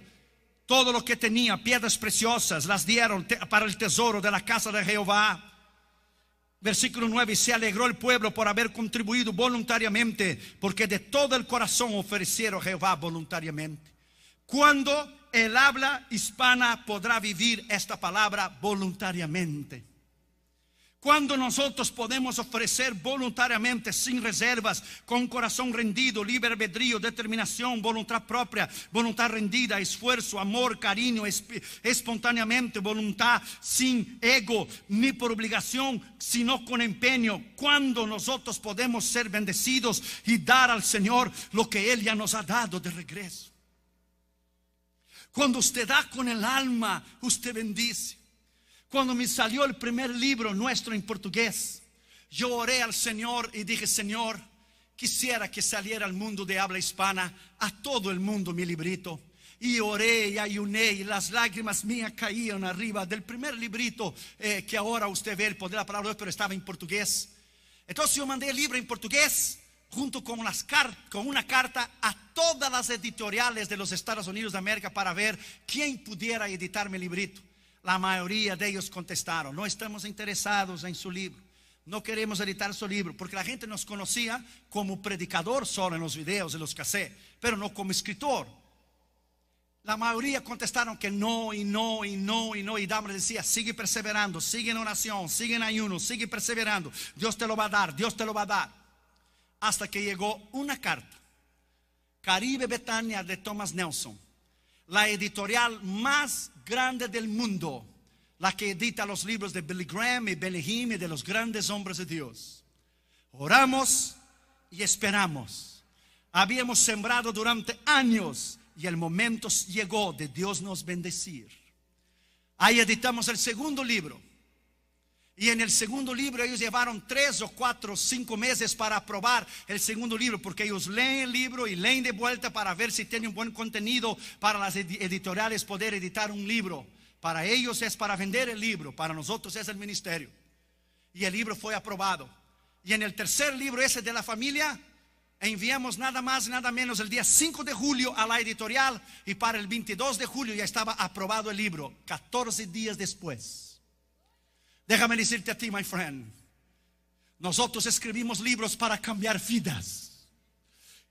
todo lo que tenía, piedras preciosas, las dieron para el tesoro de la casa de Jehová. Versículo 9, se alegró el pueblo por haber contribuido voluntariamente, porque de todo el corazón ofrecieron a Jehová voluntariamente. Cuando el habla hispana podrá vivir esta palabra voluntariamente? Cuando nosotros podemos ofrecer voluntariamente, sin reservas, con corazón rendido, libre albedrío, determinación, voluntad propia, voluntad rendida, esfuerzo, amor, cariño, espontáneamente, voluntad sin ego, ni por obligación, sino con empeño. Cuando nosotros podemos ser bendecidos y dar al Señor lo que Él ya nos ha dado de regreso. Cuando usted da con el alma, usted bendice. Cuando me salió el primer libro nuestro en portugués, yo oré al Señor y dije, Señor, quisiera que saliera al mundo de habla hispana, a todo el mundo mi librito. Y oré y ayuné y las lágrimas mías caían arriba del primer librito eh, que ahora usted ve el poder de la palabra, pero estaba en portugués. Entonces yo mandé el libro en portugués junto con, con una carta a todas las editoriales de los Estados Unidos de América para ver quién pudiera editar mi librito. La mayoría de ellos contestaron, no estamos interesados en su libro, no queremos editar su libro, porque la gente nos conocía como predicador solo en los videos y los hace pero no como escritor. La mayoría contestaron que no y no y no y no. Y Dama decía, sigue perseverando, sigue en oración, sigue en ayuno, sigue perseverando. Dios te lo va a dar, Dios te lo va a dar. Hasta que llegó una carta, Caribe Betania de Thomas Nelson la editorial más grande del mundo, la que edita los libros de Billy Graham y Belehim y de los grandes hombres de Dios. Oramos y esperamos. Habíamos sembrado durante años y el momento llegó de Dios nos bendecir. Ahí editamos el segundo libro y en el segundo libro ellos llevaron tres o cuatro, cinco meses para aprobar el segundo libro, porque ellos leen el libro y leen de vuelta para ver si tiene un buen contenido para las editoriales poder editar un libro. Para ellos es para vender el libro, para nosotros es el ministerio. Y el libro fue aprobado. Y en el tercer libro, ese de la familia, enviamos nada más, nada menos el día 5 de julio a la editorial y para el 22 de julio ya estaba aprobado el libro, 14 días después. Déjame decirte a ti, my friend. Nosotros escribimos libros para cambiar vidas.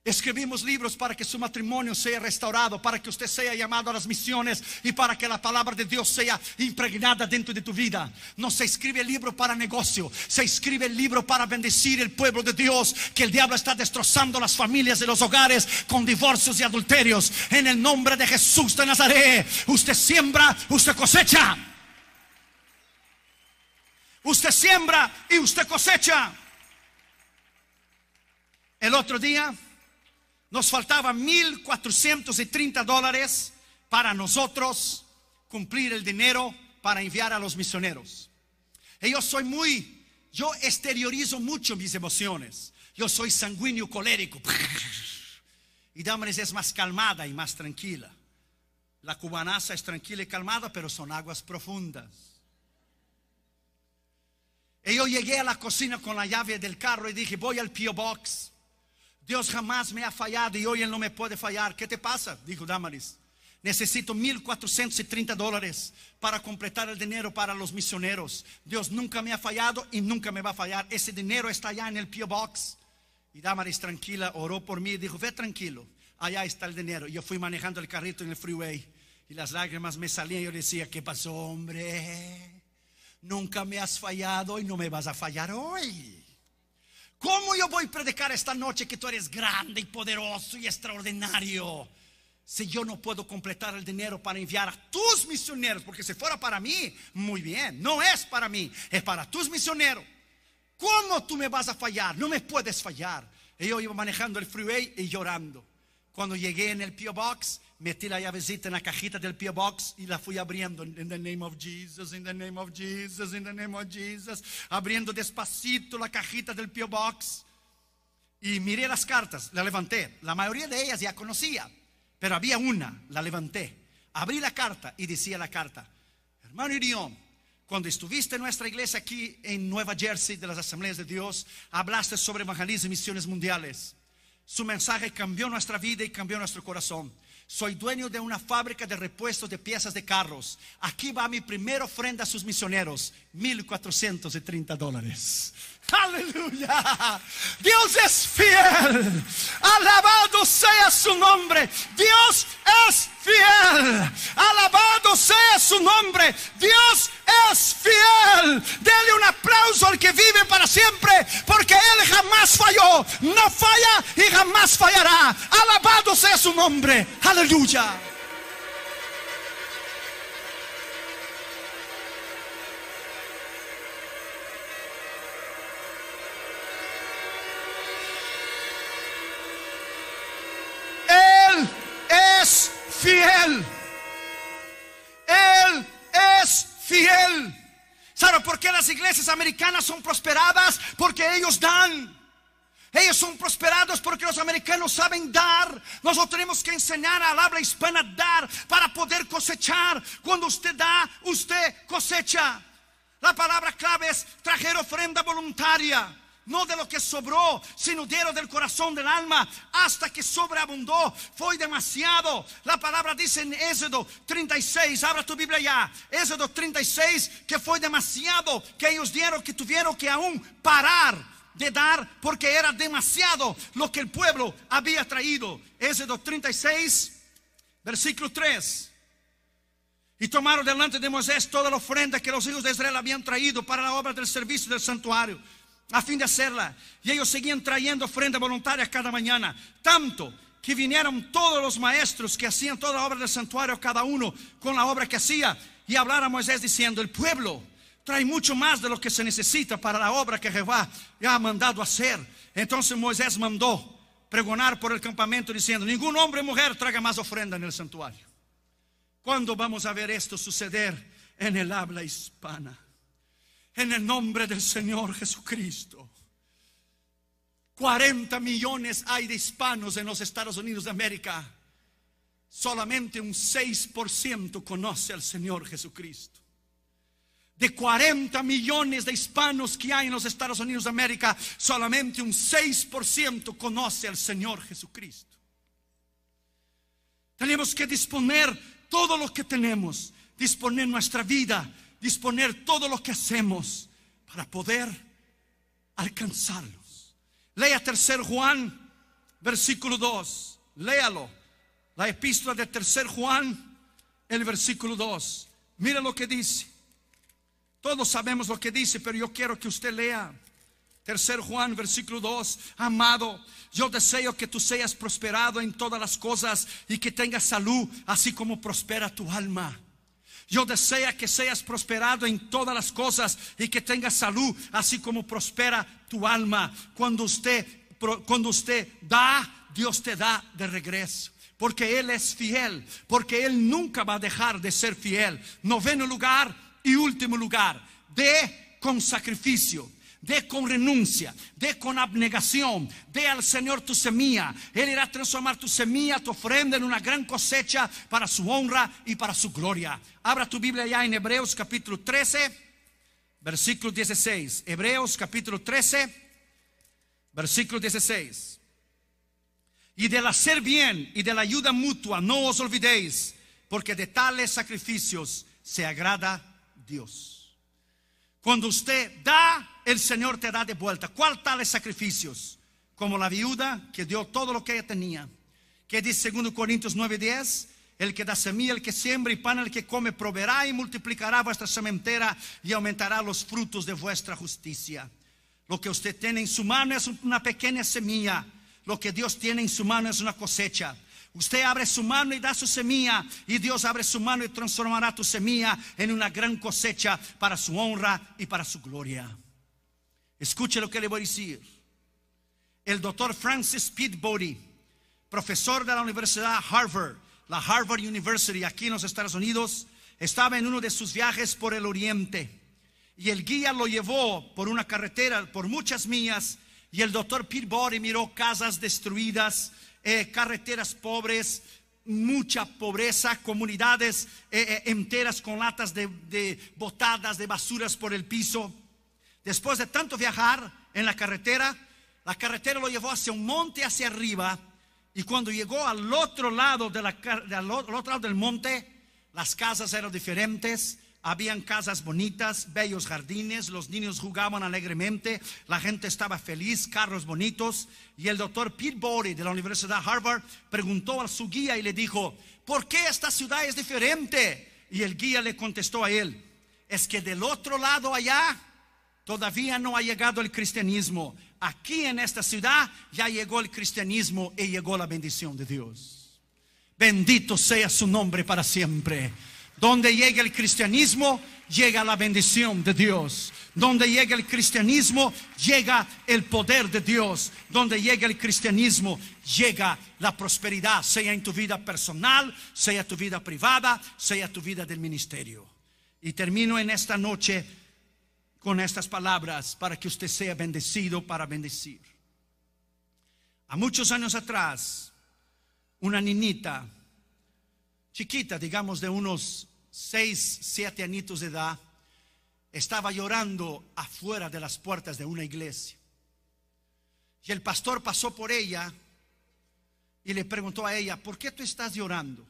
Escribimos libros para que su matrimonio sea restaurado, para que usted sea llamado a las misiones y para que la palabra de Dios sea impregnada dentro de tu vida. No se escribe el libro para negocio, se escribe el libro para bendecir el pueblo de Dios, que el diablo está destrozando las familias y los hogares con divorcios y adulterios. En el nombre de Jesús de Nazaret, usted siembra, usted cosecha. Usted siembra y usted cosecha. El otro día nos faltaban 1.430 dólares para nosotros cumplir el dinero para enviar a los misioneros. Y yo soy muy, yo exteriorizo mucho mis emociones. Yo soy sanguíneo colérico. Y Dámaris es más calmada y más tranquila. La cubanaza es tranquila y calmada, pero son aguas profundas. Y yo llegué a la cocina con la llave del carro y dije, voy al P.O. Box. Dios jamás me ha fallado y hoy Él no me puede fallar. ¿Qué te pasa? Dijo Damaris. Necesito 1.430 dólares para completar el dinero para los misioneros. Dios nunca me ha fallado y nunca me va a fallar. Ese dinero está allá en el P.O. Box. Y Damaris tranquila oró por mí y dijo, ve tranquilo, allá está el dinero. Yo fui manejando el carrito en el freeway y las lágrimas me salían. y Yo decía, ¿qué pasó, hombre? Nunca me has fallado y no me vas a fallar hoy. ¿Cómo yo voy a predicar esta noche que tú eres grande y poderoso y extraordinario? Si yo no puedo completar el dinero para enviar a tus misioneros, porque si fuera para mí, muy bien, no es para mí, es para tus misioneros. ¿Cómo tú me vas a fallar? No me puedes fallar. yo iba manejando el freeway y llorando. Cuando llegué en el P.O. Box, metí la llavecita en la cajita del P.O. Box y la fui abriendo. En el nombre de Jesus, En el nombre de Jesus, En el nombre de Jesus. Abriendo despacito la cajita del P.O. Box. Y miré las cartas, la levanté. La mayoría de ellas ya conocía, pero había una, la levanté. Abrí la carta y decía la carta, hermano Irion cuando estuviste en nuestra iglesia aquí en Nueva Jersey de las Asambleas de Dios, hablaste sobre evangelismo y misiones mundiales. Su mensaje cambió nuestra vida y cambió nuestro corazón. Soy dueño de una fábrica de repuestos de piezas de carros. Aquí va mi primera ofrenda a sus misioneros, 1.430 dólares. Aleluya. Dios es fiel. Alabado sea su nombre. Dios es fiel. Alabado sea su nombre. Dios es fiel. Dele un aplauso al que vive para siempre. Porque Él jamás falló. No falla y jamás fallará. Alabado sea su nombre. Aleluya. él. ¿Sabe por qué las iglesias americanas son prosperadas? Porque ellos dan. Ellos son prosperados porque los americanos saben dar. Nosotros tenemos que enseñar al habla hispana dar para poder cosechar. Cuando usted da, usted cosecha. La palabra clave es trajer ofrenda voluntaria no de lo que sobró, sino dieron del corazón del alma hasta que sobreabundó. Fue demasiado. La palabra dice en Éxodo 36, abra tu Biblia ya. Éxodo 36, que fue demasiado que ellos dieron, que tuvieron que aún parar de dar porque era demasiado lo que el pueblo había traído. Éxodo 36, versículo 3. Y tomaron delante de Moisés toda la ofrenda que los hijos de Israel habían traído para la obra del servicio del santuario a fin de hacerla. Y ellos seguían trayendo ofrenda voluntaria cada mañana, tanto que vinieron todos los maestros que hacían toda la obra del santuario, cada uno con la obra que hacía, y hablar a Moisés diciendo, el pueblo trae mucho más de lo que se necesita para la obra que Jehová ha mandado hacer. Entonces Moisés mandó pregonar por el campamento diciendo, ningún hombre o mujer traga más ofrenda en el santuario. ¿Cuándo vamos a ver esto suceder en el habla hispana? en el nombre del Señor Jesucristo. 40 millones hay de hispanos en los Estados Unidos de América. Solamente un 6% conoce al Señor Jesucristo. De 40 millones de hispanos que hay en los Estados Unidos de América, solamente un 6% conoce al Señor Jesucristo. Tenemos que disponer todo lo que tenemos, disponer nuestra vida, disponer todo lo que hacemos para poder alcanzarlos. Lea Tercer Juan, versículo 2. Léalo. La epístola de Tercer Juan, el versículo 2. Mira lo que dice. Todos sabemos lo que dice, pero yo quiero que usted lea. Tercer Juan, versículo 2, amado, yo deseo que tú seas prosperado en todas las cosas y que tengas salud, así como prospera tu alma. Yo deseo que seas prosperado en todas las cosas y que tengas salud, así como prospera tu alma. Cuando usted, cuando usted da, Dios te da de regreso. Porque Él es fiel, porque Él nunca va a dejar de ser fiel. Noveno lugar y último lugar, de con sacrificio de con renuncia, de con abnegación, de al Señor tu semilla. Él irá a transformar tu semilla, tu ofrenda en una gran cosecha para su honra y para su gloria. Abra tu Biblia ya en Hebreos capítulo 13, versículo 16. Hebreos capítulo 13, versículo 16. Y del hacer bien y de la ayuda mutua no os olvidéis, porque de tales sacrificios se agrada Dios. Cuando usted da, el Señor te da de vuelta. ¿Cuál tales sacrificios? Como la viuda que dio todo lo que ella tenía. Que dice 2 Corintios 9:10, el que da semilla, el que siembra y pan, el que come, proveerá y multiplicará vuestra sementera y aumentará los frutos de vuestra justicia. Lo que usted tiene en su mano es una pequeña semilla. Lo que Dios tiene en su mano es una cosecha. Usted abre su mano y da su semilla y Dios abre su mano y transformará tu semilla en una gran cosecha para su honra y para su gloria. Escuche lo que le voy a decir. El doctor Francis Peabody, profesor de la Universidad Harvard, la Harvard University aquí en los Estados Unidos, estaba en uno de sus viajes por el oriente. Y el guía lo llevó por una carretera, por muchas millas, y el doctor Peabody miró casas destruidas, eh, carreteras pobres, mucha pobreza, comunidades eh, eh, enteras con latas de botadas, de basuras por el piso. Después de tanto viajar en la carretera, la carretera lo llevó hacia un monte hacia arriba y cuando llegó al otro lado, de la, otro lado del monte, las casas eran diferentes, habían casas bonitas, bellos jardines, los niños jugaban alegremente, la gente estaba feliz, carros bonitos. Y el doctor Pete de la Universidad Harvard preguntó a su guía y le dijo, ¿por qué esta ciudad es diferente? Y el guía le contestó a él, es que del otro lado allá Todavía no ha llegado el cristianismo. Aquí en esta ciudad ya llegó el cristianismo y llegó la bendición de Dios. Bendito sea su nombre para siempre. Donde llega el cristianismo, llega la bendición de Dios. Donde llega el cristianismo, llega el poder de Dios. Donde llega el cristianismo, llega la prosperidad, sea en tu vida personal, sea tu vida privada, sea tu vida del ministerio. Y termino en esta noche con estas palabras para que usted sea bendecido para bendecir. A muchos años atrás, una niñita chiquita, digamos de unos 6, 7 añitos de edad, estaba llorando afuera de las puertas de una iglesia. Y el pastor pasó por ella y le preguntó a ella, ¿por qué tú estás llorando?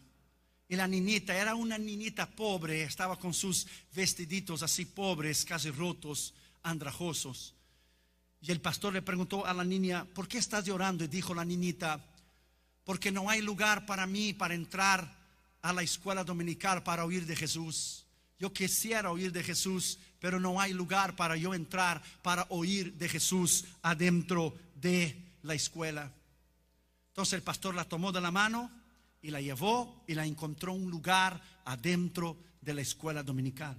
Y la niñita era una niñita pobre, estaba con sus vestiditos así pobres, casi rotos, andrajosos. Y el pastor le preguntó a la niña, ¿por qué estás llorando? Y dijo la niñita, porque no hay lugar para mí para entrar a la escuela dominical para oír de Jesús. Yo quisiera oír de Jesús, pero no hay lugar para yo entrar para oír de Jesús adentro de la escuela. Entonces el pastor la tomó de la mano y la llevó y la encontró un lugar adentro de la escuela dominical.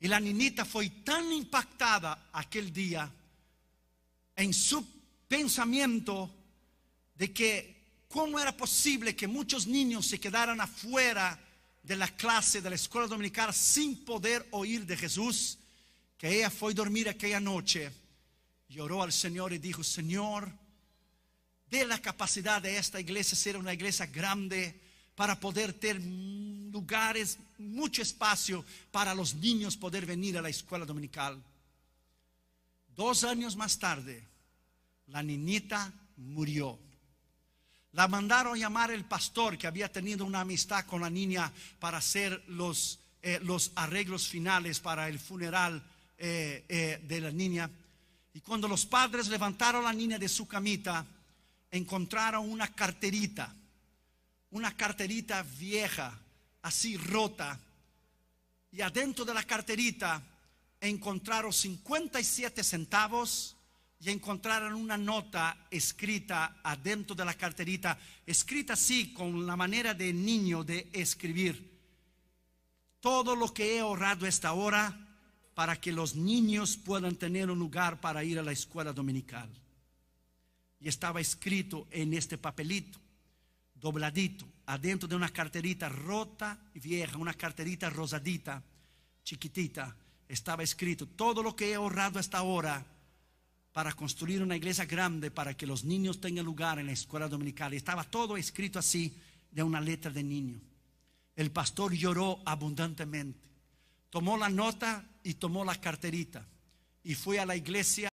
Y la niñita fue tan impactada aquel día en su pensamiento de que cómo era posible que muchos niños se quedaran afuera de la clase de la escuela dominical sin poder oír de Jesús, que ella fue a dormir aquella noche, lloró al Señor y dijo, Señor, de la capacidad de esta iglesia ser una iglesia grande para poder tener lugares, mucho espacio para los niños poder venir a la escuela dominical. Dos años más tarde, la niñita murió. La mandaron llamar el pastor que había tenido una amistad con la niña para hacer los, eh, los arreglos finales para el funeral eh, eh, de la niña. Y cuando los padres levantaron a la niña de su camita, encontraron una carterita, una carterita vieja, así rota, y adentro de la carterita encontraron 57 centavos y encontraron una nota escrita adentro de la carterita, escrita así con la manera de niño de escribir. Todo lo que he ahorrado esta hora para que los niños puedan tener un lugar para ir a la escuela dominical estaba escrito en este papelito, dobladito, adentro de una carterita rota y vieja, una carterita rosadita, chiquitita, estaba escrito, todo lo que he ahorrado hasta ahora para construir una iglesia grande, para que los niños tengan lugar en la escuela dominical. estaba todo escrito así, de una letra de niño. El pastor lloró abundantemente, tomó la nota y tomó la carterita y fue a la iglesia.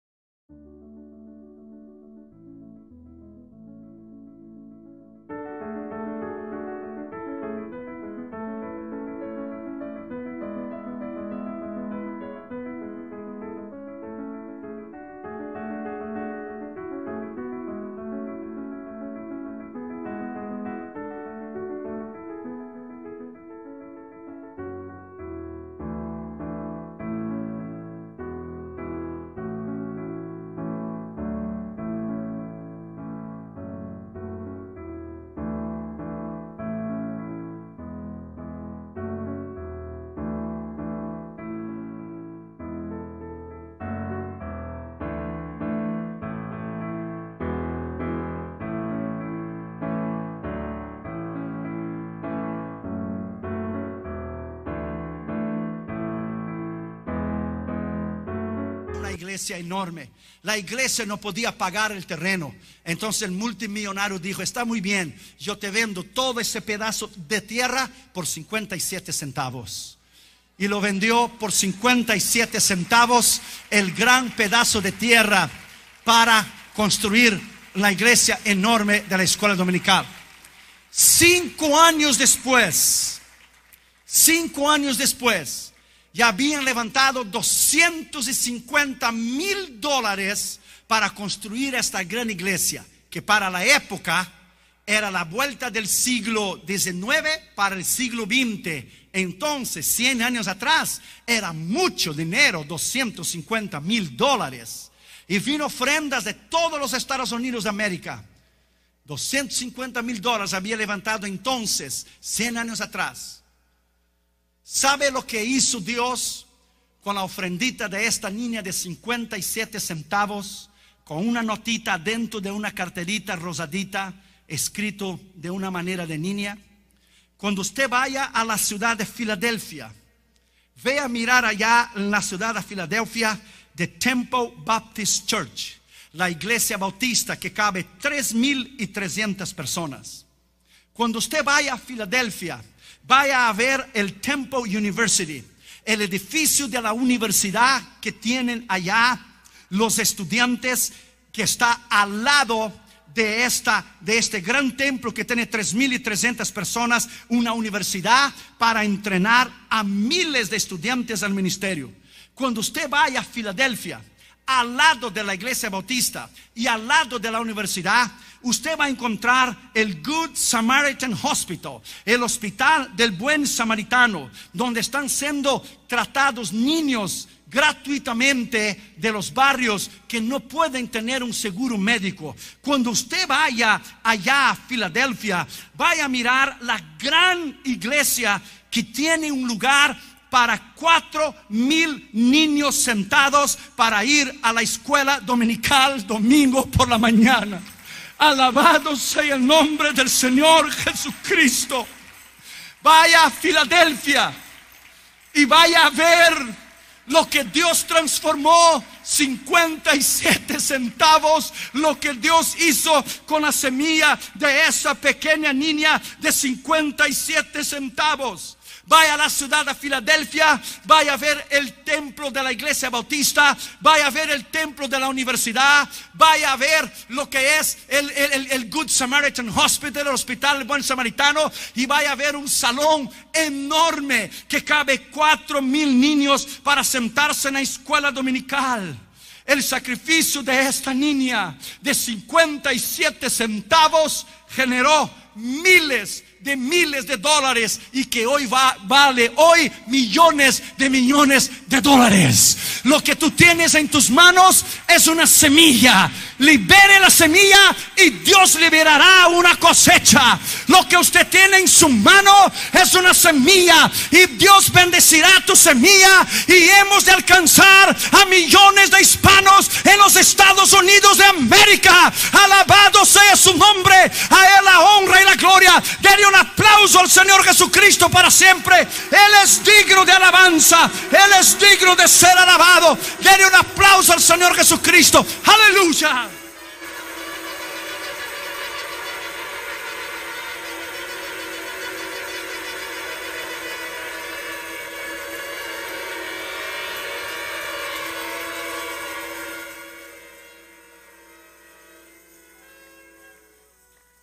enorme. La iglesia no podía pagar el terreno. Entonces el multimillonario dijo, está muy bien, yo te vendo todo ese pedazo de tierra por 57 centavos. Y lo vendió por 57 centavos el gran pedazo de tierra para construir la iglesia enorme de la escuela dominical. Cinco años después, cinco años después, ya habían levantado 250 mil dólares para construir esta gran iglesia, que para la época era la vuelta del siglo XIX para el siglo XX. Entonces, 100 años atrás, era mucho dinero, 250 mil dólares. Y vino ofrendas de todos los Estados Unidos de América. 250 mil dólares había levantado entonces, 100 años atrás. ¿Sabe lo que hizo Dios con la ofrendita de esta niña de 57 centavos, con una notita dentro de una carterita rosadita, escrito de una manera de niña? Cuando usted vaya a la ciudad de Filadelfia, ve a mirar allá en la ciudad de Filadelfia de Temple Baptist Church, la iglesia bautista que cabe 3.300 personas. Cuando usted vaya a Filadelfia, vaya a ver el Temple University, el edificio de la universidad que tienen allá los estudiantes que está al lado de, de este gran templo que tiene 3.300 personas, una universidad para entrenar a miles de estudiantes al ministerio. Cuando usted vaya a Filadelfia, al lado de la iglesia bautista y al lado de la universidad, usted va a encontrar el Good Samaritan Hospital, el hospital del buen samaritano, donde están siendo tratados niños gratuitamente de los barrios que no pueden tener un seguro médico. Cuando usted vaya allá a Filadelfia, vaya a mirar la gran iglesia que tiene un lugar para cuatro mil niños sentados para ir a la escuela dominical domingo por la mañana. Alabado sea el nombre del Señor Jesucristo. Vaya a Filadelfia y vaya a ver lo que Dios transformó 57 centavos, lo que Dios hizo con la semilla de esa pequeña niña de 57 centavos vaya a la ciudad de Filadelfia, vaya a ver el templo de la iglesia bautista, vaya a ver el templo de la universidad, vaya a ver lo que es el, Good Samaritan Hospital, el hospital buen samaritano, y vaya a ver un salón enorme que cabe cuatro mil niños para sentarse en la escuela dominical el sacrificio de esta niña de 57 centavos generó miles de de miles de dólares y que hoy va, vale hoy millones de millones de dólares. Lo que tú tienes en tus manos es una semilla libere la semilla y Dios liberará una cosecha. Lo que usted tiene en su mano es una semilla y Dios bendecirá tu semilla y hemos de alcanzar a millones de hispanos en los Estados Unidos de América. Alabado sea su nombre, a Él la honra y la gloria. Dele un aplauso al Señor Jesucristo para siempre. Él es digno de alabanza, Él es digno de ser alabado. Dele un aplauso al Señor Jesucristo. Aleluya.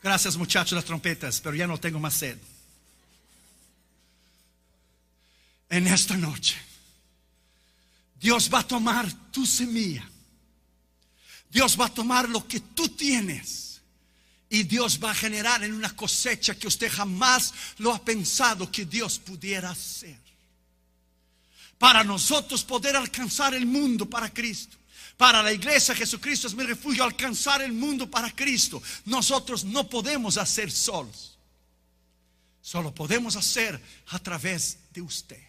Gracias muchachos las trompetas, pero ya no tengo más sed. En esta noche, Dios va a tomar tu semilla. Dios va a tomar lo que tú tienes. Y Dios va a generar en una cosecha que usted jamás lo ha pensado que Dios pudiera hacer. Para nosotros poder alcanzar el mundo para Cristo. Para la iglesia Jesucristo es mi refugio, alcanzar el mundo para Cristo. Nosotros no podemos hacer solos. Solo podemos hacer a través de usted.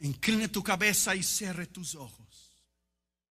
Incline tu cabeza y cierre tus ojos.